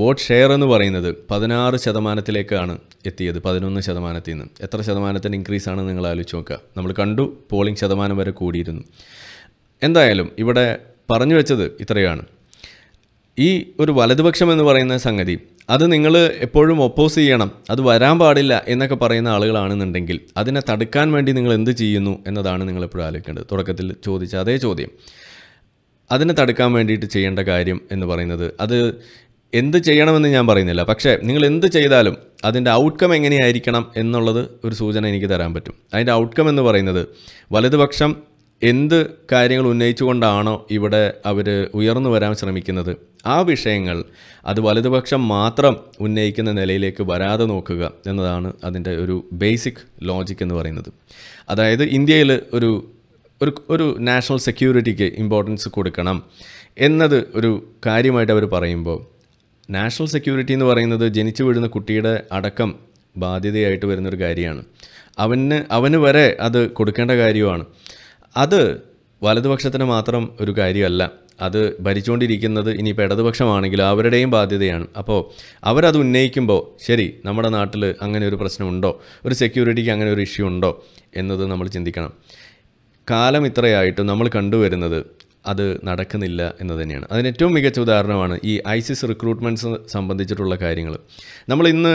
വോട്ട് ഷെയർ എന്ന് പറയുന്നത് പതിനാറ് ശതമാനത്തിലേക്കാണ് എത്തിയത് പതിനൊന്ന് ശതമാനത്തിൽ നിന്ന് എത്ര ശതമാനത്തിൻ്റെ ഇൻക്രീസ് ആണ് നിങ്ങൾ ആലോചിച്ച് നോക്കുക നമ്മൾ കണ്ടു പോളിംഗ് ശതമാനം വരെ കൂടിയിരുന്നു എന്തായാലും ഇവിടെ പറഞ്ഞു വെച്ചത് ഇത്രയാണ് ഈ ഒരു വലതുപക്ഷം എന്ന് പറയുന്ന സംഗതി അത് നിങ്ങൾ എപ്പോഴും ഒപ്പോസ് ചെയ്യണം അത് വരാൻ പാടില്ല എന്നൊക്കെ പറയുന്ന ആളുകളാണെന്നുണ്ടെങ്കിൽ അതിനെ തടുക്കാൻ വേണ്ടി നിങ്ങൾ എന്ത് ചെയ്യുന്നു എന്നതാണ് നിങ്ങൾ എപ്പോഴും ആലോചിക്കേണ്ടത് തുടക്കത്തിൽ ചോദിച്ച അതേ ചോദ്യം അതിനെ തടുക്കാൻ വേണ്ടിയിട്ട് ചെയ്യേണ്ട കാര്യം എന്ന് പറയുന്നത് അത് എന്ത് ചെയ്യണമെന്ന് ഞാൻ പറയുന്നില്ല പക്ഷേ നിങ്ങൾ എന്ത് ചെയ്താലും അതിൻ്റെ ഔട്ട്കം എങ്ങനെയായിരിക്കണം എന്നുള്ളത് ഒരു സൂചന എനിക്ക് തരാൻ പറ്റും അതിൻ്റെ ഔട്ട്കം എന്ന് പറയുന്നത് വലതുപക്ഷം എന്ത് കാര്യങ്ങൾ ഉന്നയിച്ചുകൊണ്ടാണോ ഇവിടെ അവർ ഉയർന്നു വരാൻ ശ്രമിക്കുന്നത് ആ വിഷയങ്ങൾ അത് വലതുപക്ഷം മാത്രം ഉന്നയിക്കുന്ന നിലയിലേക്ക് വരാതെ നോക്കുക എന്നതാണ് അതിൻ്റെ ഒരു ബേസിക് ലോജിക് എന്ന് പറയുന്നത് അതായത് ഇന്ത്യയിൽ ഒരു ഒരു ഒരു നാഷണൽ സെക്യൂരിറ്റിക്ക് ഇമ്പോർട്ടൻസ് കൊടുക്കണം എന്നത് ഒരു കാര്യമായിട്ട് അവർ പറയുമ്പോൾ നാഷണൽ സെക്യൂരിറ്റി എന്ന് പറയുന്നത് ജനിച്ചു വീഴുന്ന കുട്ടിയുടെ അടക്കം ബാധ്യതയായിട്ട് വരുന്നൊരു കാര്യമാണ് അവന് അവന് വരെ അത് കൊടുക്കേണ്ട കാര്യമാണ് അത് വലതുപക്ഷത്തിന് മാത്രം ഒരു കാര്യമല്ല അത് ഭരിച്ചുകൊണ്ടിരിക്കുന്നത് ഇനിയിപ്പോൾ ഇടതുപക്ഷമാണെങ്കിലും അവരുടെയും ബാധ്യതയാണ് അപ്പോൾ അവരത് ഉന്നയിക്കുമ്പോൾ ശരി നമ്മുടെ നാട്ടിൽ അങ്ങനെ ഒരു പ്രശ്നമുണ്ടോ ഒരു സെക്യൂരിറ്റിക്ക് അങ്ങനെ ഒരു ഇഷ്യൂ ഉണ്ടോ എന്നത് നമ്മൾ ചിന്തിക്കണം കാലം ഇത്രയായിട്ടും നമ്മൾ കണ്ടുവരുന്നത് അത് നടക്കുന്നില്ല എന്ന് തന്നെയാണ് അതിന് ഏറ്റവും മികച്ച ഉദാഹരണമാണ് ഈ ഐസിസ് റിക്രൂട്ട്മെൻറ്റ്സ് സംബന്ധിച്ചിട്ടുള്ള കാര്യങ്ങൾ നമ്മൾ ഇന്ന്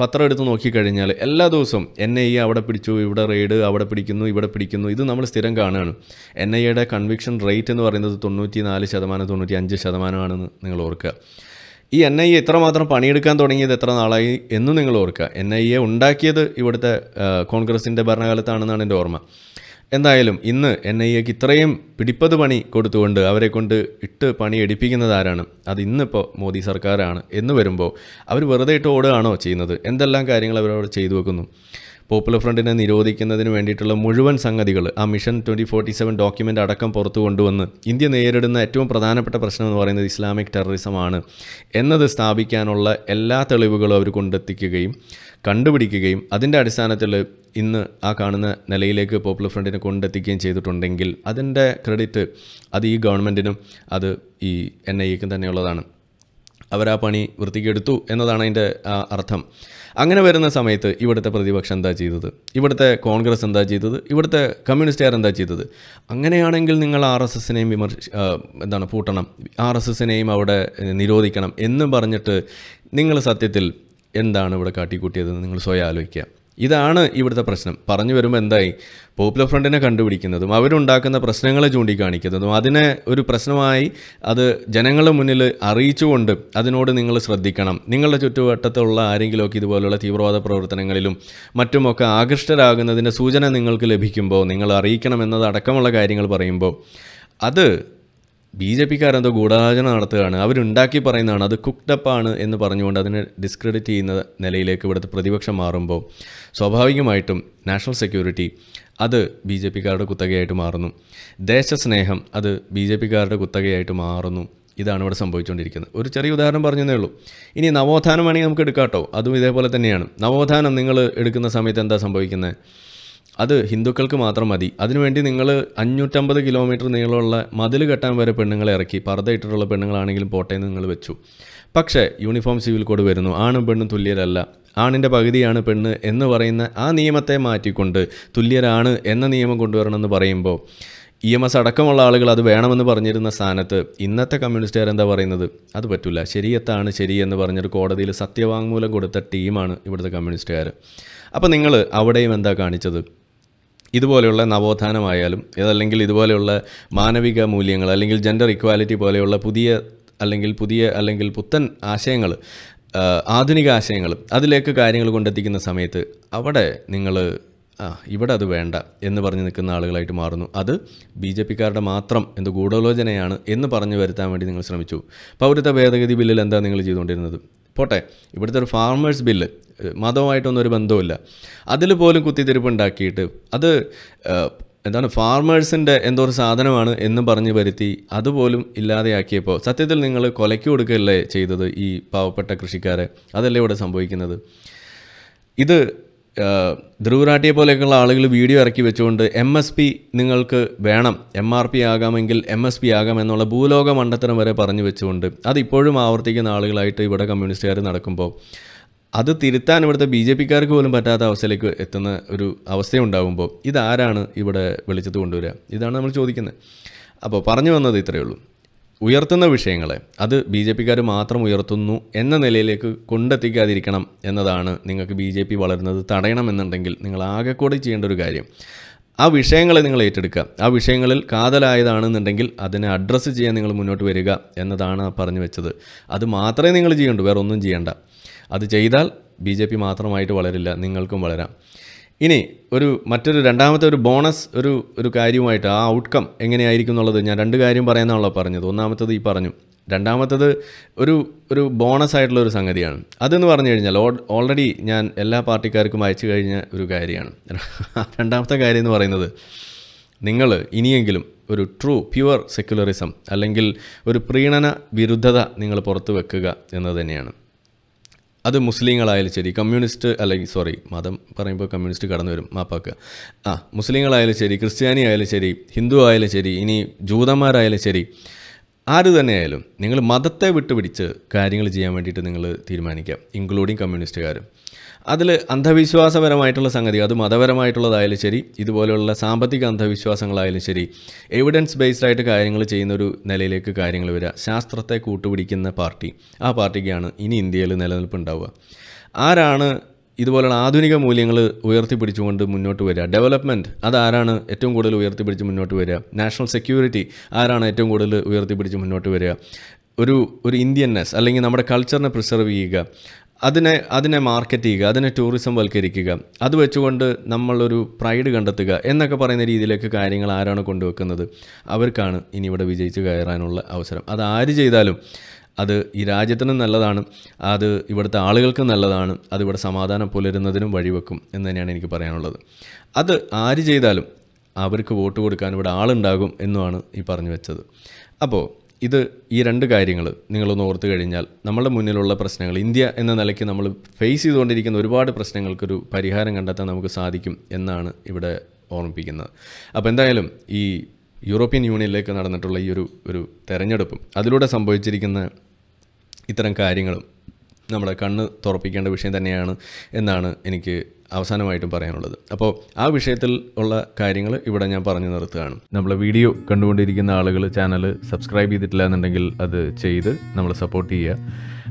പത്രം എടുത്ത് നോക്കിക്കഴിഞ്ഞാൽ എല്ലാ ദിവസവും എൻ ഐ എ അവിടെ പിടിച്ചു ഇവിടെ റെയ്ഡ് അവിടെ പിടിക്കുന്നു ഇവിടെ പിടിക്കുന്നു ഇത് നമ്മൾ സ്ഥിരം കാണുകയാണ് എൻ ഐ എയുടെ കൺവിക്ഷൻ റേറ്റ് എന്ന് പറയുന്നത് തൊണ്ണൂറ്റി നാല് ശതമാനം തൊണ്ണൂറ്റി അഞ്ച് ശതമാനമാണെന്ന് നിങ്ങൾ ഓർക്കുക ഈ എൻ ഐ എ ഇത്രമാത്രം പണിയെടുക്കാൻ തുടങ്ങിയത് എത്ര നാളായി എന്നും നിങ്ങൾ ഓർക്കുക എൻ ഐ എ ഉണ്ടാക്കിയത് ഇവിടുത്തെ കോൺഗ്രസിൻ്റെ ഭരണകാലത്താണെന്നാണ് എൻ്റെ ഓർമ്മ എന്തായാലും ഇന്ന് എൻ ഐ എക്ക് ഇത്രയും പിടിപ്പത് പണി കൊടുത്തുകൊണ്ട് അവരെ കൊണ്ട് ഇട്ട് പണി എടുപ്പിക്കുന്നത് ആരാണ് അത് ഇന്നിപ്പോൾ മോദി സർക്കാരാണ് എന്ന് വരുമ്പോൾ അവർ വെറുതെ ഇട്ട് ഓടുകയാണോ ചെയ്യുന്നത് എന്തെല്ലാം കാര്യങ്ങൾ അവരവിടെ ചെയ്തു വെക്കുന്നു പോപ്പുലർ ഫ്രണ്ടിനെ നിരോധിക്കുന്നതിന് വേണ്ടിയിട്ടുള്ള മുഴുവൻ സംഗതികൾ ആ mission twenty forty seven document അടക്കം പുറത്തു കൊണ്ടുവന്ന് ഇന്ത്യ നേരിടുന്ന ഏറ്റവും പ്രധാനപ്പെട്ട പ്രശ്നം എന്ന് പറയുന്നത് ഇസ്ലാമിക് ടെററിസമാണ് എന്നത് സ്ഥാപിക്കാനുള്ള എല്ലാ തെളിവുകളും അവർ കൊണ്ടെത്തിക്കുകയും കണ്ടുപിടിക്കുകയും അതിൻ്റെ അടിസ്ഥാനത്തിൽ ഇന്ന് ആ കാണുന്ന നിലയിലേക്ക് പോപ്പുലർ ഫ്രണ്ടിനെ കൊണ്ടെത്തിക്കുകയും ചെയ്തിട്ടുണ്ടെങ്കിൽ അതിൻ്റെ ക്രെഡിറ്റ് അത് ഈ ഗവൺമെൻറ്റിനും അത് ഈ എൻ ഐ എക്കും തന്നെയുള്ളതാണ് അവർ ആ പണി വൃത്തിക്കെടുത്തു എന്നതാണ് അതിൻ്റെ അർത്ഥം അങ്ങനെ വരുന്ന സമയത്ത് ഇവിടുത്തെ പ്രതിപക്ഷം എന്താ ചെയ്തത് ഇവിടുത്തെ കോൺഗ്രസ് എന്താ ചെയ്തത് ഇവിടുത്തെ കമ്മ്യൂണിസ്റ്റുകാർ എന്താ ചെയ്തത് അങ്ങനെയാണെങ്കിൽ നിങ്ങൾ ആർ എസ് എസിനെയും വിമർശ എന്താണ് പൂട്ടണം ആർ എസ് എസിനെയും അവിടെ നിരോധിക്കണം എന്ന് പറഞ്ഞിട്ട് നിങ്ങൾ സത്യത്തിൽ എന്താണ് ഇവിടെ കാട്ടിക്കൂട്ടിയതെന്ന് നിങ്ങൾ സ്വയം ആലോചിക്കുക ഇതാണ് ഇവിടുത്തെ പ്രശ്നം പറഞ്ഞു വരുമ്പോൾ എന്തായി പോപ്പുലർ ഫ്രണ്ടിനെ കണ്ടുപിടിക്കുന്നതും അവരുണ്ടാക്കുന്ന പ്രശ്നങ്ങളെ ചൂണ്ടിക്കാണിക്കുന്നതും അതിനെ ഒരു പ്രശ്നമായി അത് ജനങ്ങളുടെ മുന്നിൽ അറിയിച്ചുകൊണ്ട് അതിനോട് നിങ്ങൾ ശ്രദ്ധിക്കണം നിങ്ങളുടെ ചുറ്റുവട്ടത്തുള്ള ആരെങ്കിലുമൊക്കെ ഇതുപോലുള്ള തീവ്രവാദ പ്രവർത്തനങ്ങളിലും മറ്റുമൊക്കെ ആകൃഷ്ടരാകുന്നതിൻ്റെ സൂചന നിങ്ങൾക്ക് ലഭിക്കുമ്പോൾ നിങ്ങൾ അറിയിക്കണം എന്നതടക്കമുള്ള കാര്യങ്ങൾ പറയുമ്പോൾ അത് ബി ജെ പിക്കാരെന്തോ ഗൂഢാലോചന നടത്തുകയാണ് അവരുണ്ടാക്കി പറയുന്നതാണ് അത് കുക്ഡപ്പാണ് എന്ന് പറഞ്ഞുകൊണ്ട് അതിനെ ഡിസ്ക്രെഡിറ്റ് ചെയ്യുന്ന നിലയിലേക്ക് ഇവിടുത്തെ പ്രതിപക്ഷം മാറുമ്പോൾ സ്വാഭാവികമായിട്ടും നാഷണൽ സെക്യൂരിറ്റി അത് ബി ജെ പിക്കാരുടെ കുത്തകയായിട്ട് മാറുന്നു ദേശസ്നേഹം അത് ബി ജെ പിക്കാരുടെ കുത്തകയായിട്ട് മാറുന്നു ഇതാണ് ഇവിടെ സംഭവിച്ചുകൊണ്ടിരിക്കുന്നത് ഒരു ചെറിയ ഉദാഹരണം പറഞ്ഞതേ ഉള്ളൂ ഇനി നവോത്ഥാനം വേണമെങ്കിൽ നമുക്ക് എടുക്കാട്ടോ അതും ഇതേപോലെ തന്നെയാണ് നവോത്ഥാനം നിങ്ങൾ എടുക്കുന്ന സമയത്ത് എന്താ സംഭവിക്കുന്നത് അത് ഹിന്ദുക്കൾക്ക് മാത്രം മതി അതിനുവേണ്ടി നിങ്ങൾ അഞ്ഞൂറ്റമ്പത് കിലോമീറ്റർ നീളമുള്ള മതിൽ കെട്ടാൻ വരെ പെണ്ണുങ്ങളെ ഇറക്കി പർദ്ദ ഇട്ടിട്ടുള്ള പെണ്ണുങ്ങളാണെങ്കിലും പോട്ടേന്ന് നിങ്ങൾ വെച്ചു പക്ഷേ യൂണിഫോം സിവിൽ കോഡ് വരുന്നു ആണും പെണ്ണും തുല്യരല്ല ആണിൻ്റെ പകുതിയാണ് പെണ്ണ് എന്ന് പറയുന്ന ആ നിയമത്തെ മാറ്റിക്കൊണ്ട് തുല്യരാണ് എന്ന നിയമം കൊണ്ടുവരണമെന്ന് പറയുമ്പോൾ ഇ എം എസ് അടക്കമുള്ള ആളുകൾ അത് വേണമെന്ന് പറഞ്ഞിരുന്ന സ്ഥാനത്ത് ഇന്നത്തെ കമ്മ്യൂണിസ്റ്റുകാർ എന്താ പറയുന്നത് അത് പറ്റില്ല ശരിയത്താണ് ശരി എന്ന് പറഞ്ഞൊരു കോടതിയിൽ സത്യവാങ്മൂലം കൊടുത്ത ടീമാണ് ഇവിടുത്തെ കമ്മ്യൂണിസ്റ്റുകാർ അപ്പോൾ നിങ്ങൾ അവിടെയും എന്താ കാണിച്ചത് ഇതുപോലെയുള്ള നവോത്ഥാനമായാലും അതല്ലെങ്കിൽ ഇതുപോലെയുള്ള മാനവിക മൂല്യങ്ങൾ അല്ലെങ്കിൽ ജെൻഡർ ഇക്വാലിറ്റി പോലെയുള്ള പുതിയ അല്ലെങ്കിൽ പുതിയ അല്ലെങ്കിൽ പുത്തൻ ആശയങ്ങൾ ആധുനിക ആശയങ്ങൾ അതിലേക്ക് കാര്യങ്ങൾ കൊണ്ടെത്തിക്കുന്ന സമയത്ത് അവിടെ നിങ്ങൾ ഇവിടെ അത് വേണ്ട എന്ന് പറഞ്ഞ് നിൽക്കുന്ന ആളുകളായിട്ട് മാറുന്നു അത് ബി ജെ പിക്കാരുടെ മാത്രം എന്ത് ഗൂഢാലോചനയാണ് എന്ന് പറഞ്ഞു വരുത്താൻ വേണ്ടി നിങ്ങൾ ശ്രമിച്ചു പൗരത്വ ഭേദഗതി ബില്ലിൽ എന്താ നിങ്ങൾ ചെയ്തുകൊണ്ടിരുന്നത് പോട്ടെ ഇവിടുത്തെ ഒരു ഫാർമേഴ്സ് ബില്ല് മതവുമായിട്ടൊന്നും ഒരു ബന്ധവുമില്ല അതിൽ പോലും കുത്തിത്തിരിപ്പ് ഉണ്ടാക്കിയിട്ട് അത് എന്താണ് ഫാർമേഴ്സിൻ്റെ എന്തോ ഒരു സാധനമാണ് എന്ന് പറഞ്ഞ് വരുത്തി അതുപോലും ഇല്ലാതെയാക്കിയപ്പോൾ സത്യത്തിൽ നിങ്ങൾ കൊലയ്ക്ക് കൊടുക്കുകയല്ലേ ചെയ്തത് ഈ പാവപ്പെട്ട കൃഷിക്കാരെ അതല്ലേ ഇവിടെ സംഭവിക്കുന്നത് ഇത് ധ്രുവരാട്ടിയെ പോലെയൊക്കെയുള്ള ആളുകൾ വീഡിയോ ഇറക്കി വെച്ചുകൊണ്ട് എം എസ് പി നിങ്ങൾക്ക് വേണം എം ആർ പി ആകാമെങ്കിൽ എം എസ് പി ആകാം എന്നുള്ള ഭൂലോക മണ്ഡത്തരം വരെ പറഞ്ഞു വെച്ചുകൊണ്ട് അതിപ്പോഴും ആവർത്തിക്കുന്ന ആളുകളായിട്ട് ഇവിടെ കമ്മ്യൂണിസ്റ്റുകാർ നടക്കുമ്പോൾ അത് തിരുത്താൻ ഇവിടുത്തെ ബി ജെ പിക്കാർക്ക് പോലും പറ്റാത്ത അവസ്ഥയിലേക്ക് എത്തുന്ന ഒരു അവസ്ഥയുണ്ടാകുമ്പോൾ ഇതാരാണ് ഇവിടെ വെളിച്ചത്ത് കൊണ്ടുവരിക ഇതാണ് നമ്മൾ ചോദിക്കുന്നത് അപ്പോൾ പറഞ്ഞു വന്നത് ഇത്രയേ ഉള്ളൂ ഉയർത്തുന്ന വിഷയങ്ങളെ അത് ബി ജെ പിക്കാർ മാത്രം ഉയർത്തുന്നു എന്ന നിലയിലേക്ക് കൊണ്ടെത്തിക്കാതിരിക്കണം എന്നതാണ് നിങ്ങൾക്ക് ബി ജെ പി വളരുന്നത് തടയണമെന്നുണ്ടെങ്കിൽ നിങ്ങൾ ആകെക്കൂടെ ചെയ്യേണ്ട ഒരു കാര്യം ആ വിഷയങ്ങളെ നിങ്ങൾ ഏറ്റെടുക്കുക ആ വിഷയങ്ങളിൽ കാതലായതാണെന്നുണ്ടെങ്കിൽ അതിനെ അഡ്രസ്സ് ചെയ്യാൻ നിങ്ങൾ മുന്നോട്ട് വരിക എന്നതാണ് പറഞ്ഞു വെച്ചത് അത് മാത്രമേ നിങ്ങൾ ചെയ്യേണ്ടൂ വേറെ ഒന്നും ചെയ്യേണ്ട അത് ചെയ്താൽ ബി ജെ പി മാത്രമായിട്ട് വളരില്ല നിങ്ങൾക്കും വളരാം ഇനി ഒരു മറ്റൊരു രണ്ടാമത്തെ ഒരു ബോണസ് ഒരു ഒരു കാര്യമായിട്ട് ആ ഔട്ട്കം എങ്ങനെയായിരിക്കും എന്നുള്ളത് ഞാൻ രണ്ട് കാര്യം പറയുന്നതാണല്ലോ പറഞ്ഞത് ഒന്നാമത്തത് ഈ പറഞ്ഞു രണ്ടാമത്തത് ഒരു ഒരു ബോണസ് ആയിട്ടുള്ള ഒരു സംഗതിയാണ് അതെന്ന് പറഞ്ഞു കഴിഞ്ഞാൽ ഓൾറെഡി ഞാൻ എല്ലാ പാർട്ടിക്കാർക്കും അയച്ചു കഴിഞ്ഞ ഒരു കാര്യമാണ് രണ്ടാമത്തെ കാര്യം എന്ന് പറയുന്നത് നിങ്ങൾ ഇനിയെങ്കിലും ഒരു ട്രൂ പ്യുവർ സെക്യുലറിസം അല്ലെങ്കിൽ ഒരു പ്രീണന വിരുദ്ധത നിങ്ങൾ പുറത്ത് വെക്കുക എന്നത് തന്നെയാണ് അത് മുസ്ലിങ്ങളായാലും ശരി കമ്മ്യൂണിസ്റ്റ് അല്ലെങ്കിൽ സോറി മതം പറയുമ്പോൾ കമ്മ്യൂണിസ്റ്റ് കടന്നു വരും മാപ്പാക്ക് ആ മുസ്ലിങ്ങളായാലും ശരി ക്രിസ്ത്യാനി ആയാലും ശരി ഹിന്ദു ആയാലും ശരി ഇനി ജൂതന്മാരായാലും ശരി ആര് തന്നെയായാലും നിങ്ങൾ മതത്തെ വിട്ടുപിടിച്ച് കാര്യങ്ങൾ ചെയ്യാൻ വേണ്ടിയിട്ട് നിങ്ങൾ തീരുമാനിക്കുക ഇൻക്ലൂഡിങ് കമ്മ്യൂണിസ്റ്റുകാരും അതിൽ അന്ധവിശ്വാസപരമായിട്ടുള്ള സംഗതി അത് മതപരമായിട്ടുള്ളതായാലും ശരി ഇതുപോലെയുള്ള സാമ്പത്തിക അന്ധവിശ്വാസങ്ങളായാലും ശരി എവിഡൻസ് ബേസ്ഡ് ആയിട്ട് കാര്യങ്ങൾ ചെയ്യുന്ന ഒരു നിലയിലേക്ക് കാര്യങ്ങൾ വരിക ശാസ്ത്രത്തെ കൂട്ടുപിടിക്കുന്ന പാർട്ടി ആ പാർട്ടിക്കാണ് ഇനി ഇന്ത്യയിൽ നിലനിൽപ്പ് ഉണ്ടാവുക ആരാണ് ഇതുപോലുള്ള ആധുനിക മൂല്യങ്ങൾ ഉയർത്തിപ്പിടിച്ചുകൊണ്ട് മുന്നോട്ട് വരിക ഡെവലപ്മെൻറ്റ് അതാരാണ് ഏറ്റവും കൂടുതൽ ഉയർത്തിപ്പിടിച്ച് മുന്നോട്ട് വരിക നാഷണൽ സെക്യൂരിറ്റി ആരാണ് ഏറ്റവും കൂടുതൽ ഉയർത്തിപ്പിടിച്ച് മുന്നോട്ട് വരിക ഒരു ഒരു ഇന്ത്യൻനെസ് അല്ലെങ്കിൽ നമ്മുടെ കൾച്ചറിനെ പ്രിസർവ് ചെയ്യുക അതിനെ അതിനെ മാർക്കറ്റ് ചെയ്യുക അതിനെ ടൂറിസം വൽക്കരിക്കുക അത് വെച്ചുകൊണ്ട് നമ്മളൊരു പ്രൈഡ് കണ്ടെത്തുക എന്നൊക്കെ പറയുന്ന രീതിയിലേക്ക് കാര്യങ്ങൾ ആരാണ് കൊണ്ടുവെക്കുന്നത് അവർക്കാണ് ഇനി ഇവിടെ വിജയിച്ച് കയറാനുള്ള അവസരം അത് ആര് ചെയ്താലും അത് ഈ രാജ്യത്തിനും നല്ലതാണ് അത് ഇവിടുത്തെ ആളുകൾക്കും നല്ലതാണ് അത് ഇവിടെ സമാധാനം പുലരുന്നതിനും വഴിവെക്കും എന്ന് തന്നെയാണ് എനിക്ക് പറയാനുള്ളത് അത് ആര് ചെയ്താലും അവർക്ക് വോട്ട് കൊടുക്കാൻ ഇവിടെ ആളുണ്ടാകും എന്നുമാണ് ഈ പറഞ്ഞു വെച്ചത് അപ്പോൾ ഇത് ഈ രണ്ട് കാര്യങ്ങൾ നിങ്ങളൊന്ന് ഓർത്തു കഴിഞ്ഞാൽ നമ്മുടെ മുന്നിലുള്ള പ്രശ്നങ്ങൾ ഇന്ത്യ എന്ന നിലയ്ക്ക് നമ്മൾ ഫേസ് ചെയ്തുകൊണ്ടിരിക്കുന്ന ഒരുപാട് പ്രശ്നങ്ങൾക്കൊരു പരിഹാരം കണ്ടെത്താൻ നമുക്ക് സാധിക്കും എന്നാണ് ഇവിടെ ഓർമ്മിപ്പിക്കുന്നത് അപ്പോൾ എന്തായാലും ഈ യൂറോപ്യൻ യൂണിയനിലേക്ക് നടന്നിട്ടുള്ള ഈ ഒരു ഒരു തെരഞ്ഞെടുപ്പും അതിലൂടെ സംഭവിച്ചിരിക്കുന്ന ഇത്തരം കാര്യങ്ങളും നമ്മുടെ കണ്ണ് തുറപ്പിക്കേണ്ട വിഷയം തന്നെയാണ് എന്നാണ് എനിക്ക് അവസാനമായിട്ടും പറയാനുള്ളത് അപ്പോൾ ആ വിഷയത്തിൽ ഉള്ള കാര്യങ്ങൾ ഇവിടെ ഞാൻ പറഞ്ഞു നിർത്തുകയാണ് നമ്മളെ വീഡിയോ കണ്ടുകൊണ്ടിരിക്കുന്ന ആളുകൾ ചാനൽ സബ്സ്ക്രൈബ് ചെയ്തിട്ടില്ല എന്നുണ്ടെങ്കിൽ അത് ചെയ്ത് നമ്മളെ സപ്പോർട്ട് ചെയ്യുക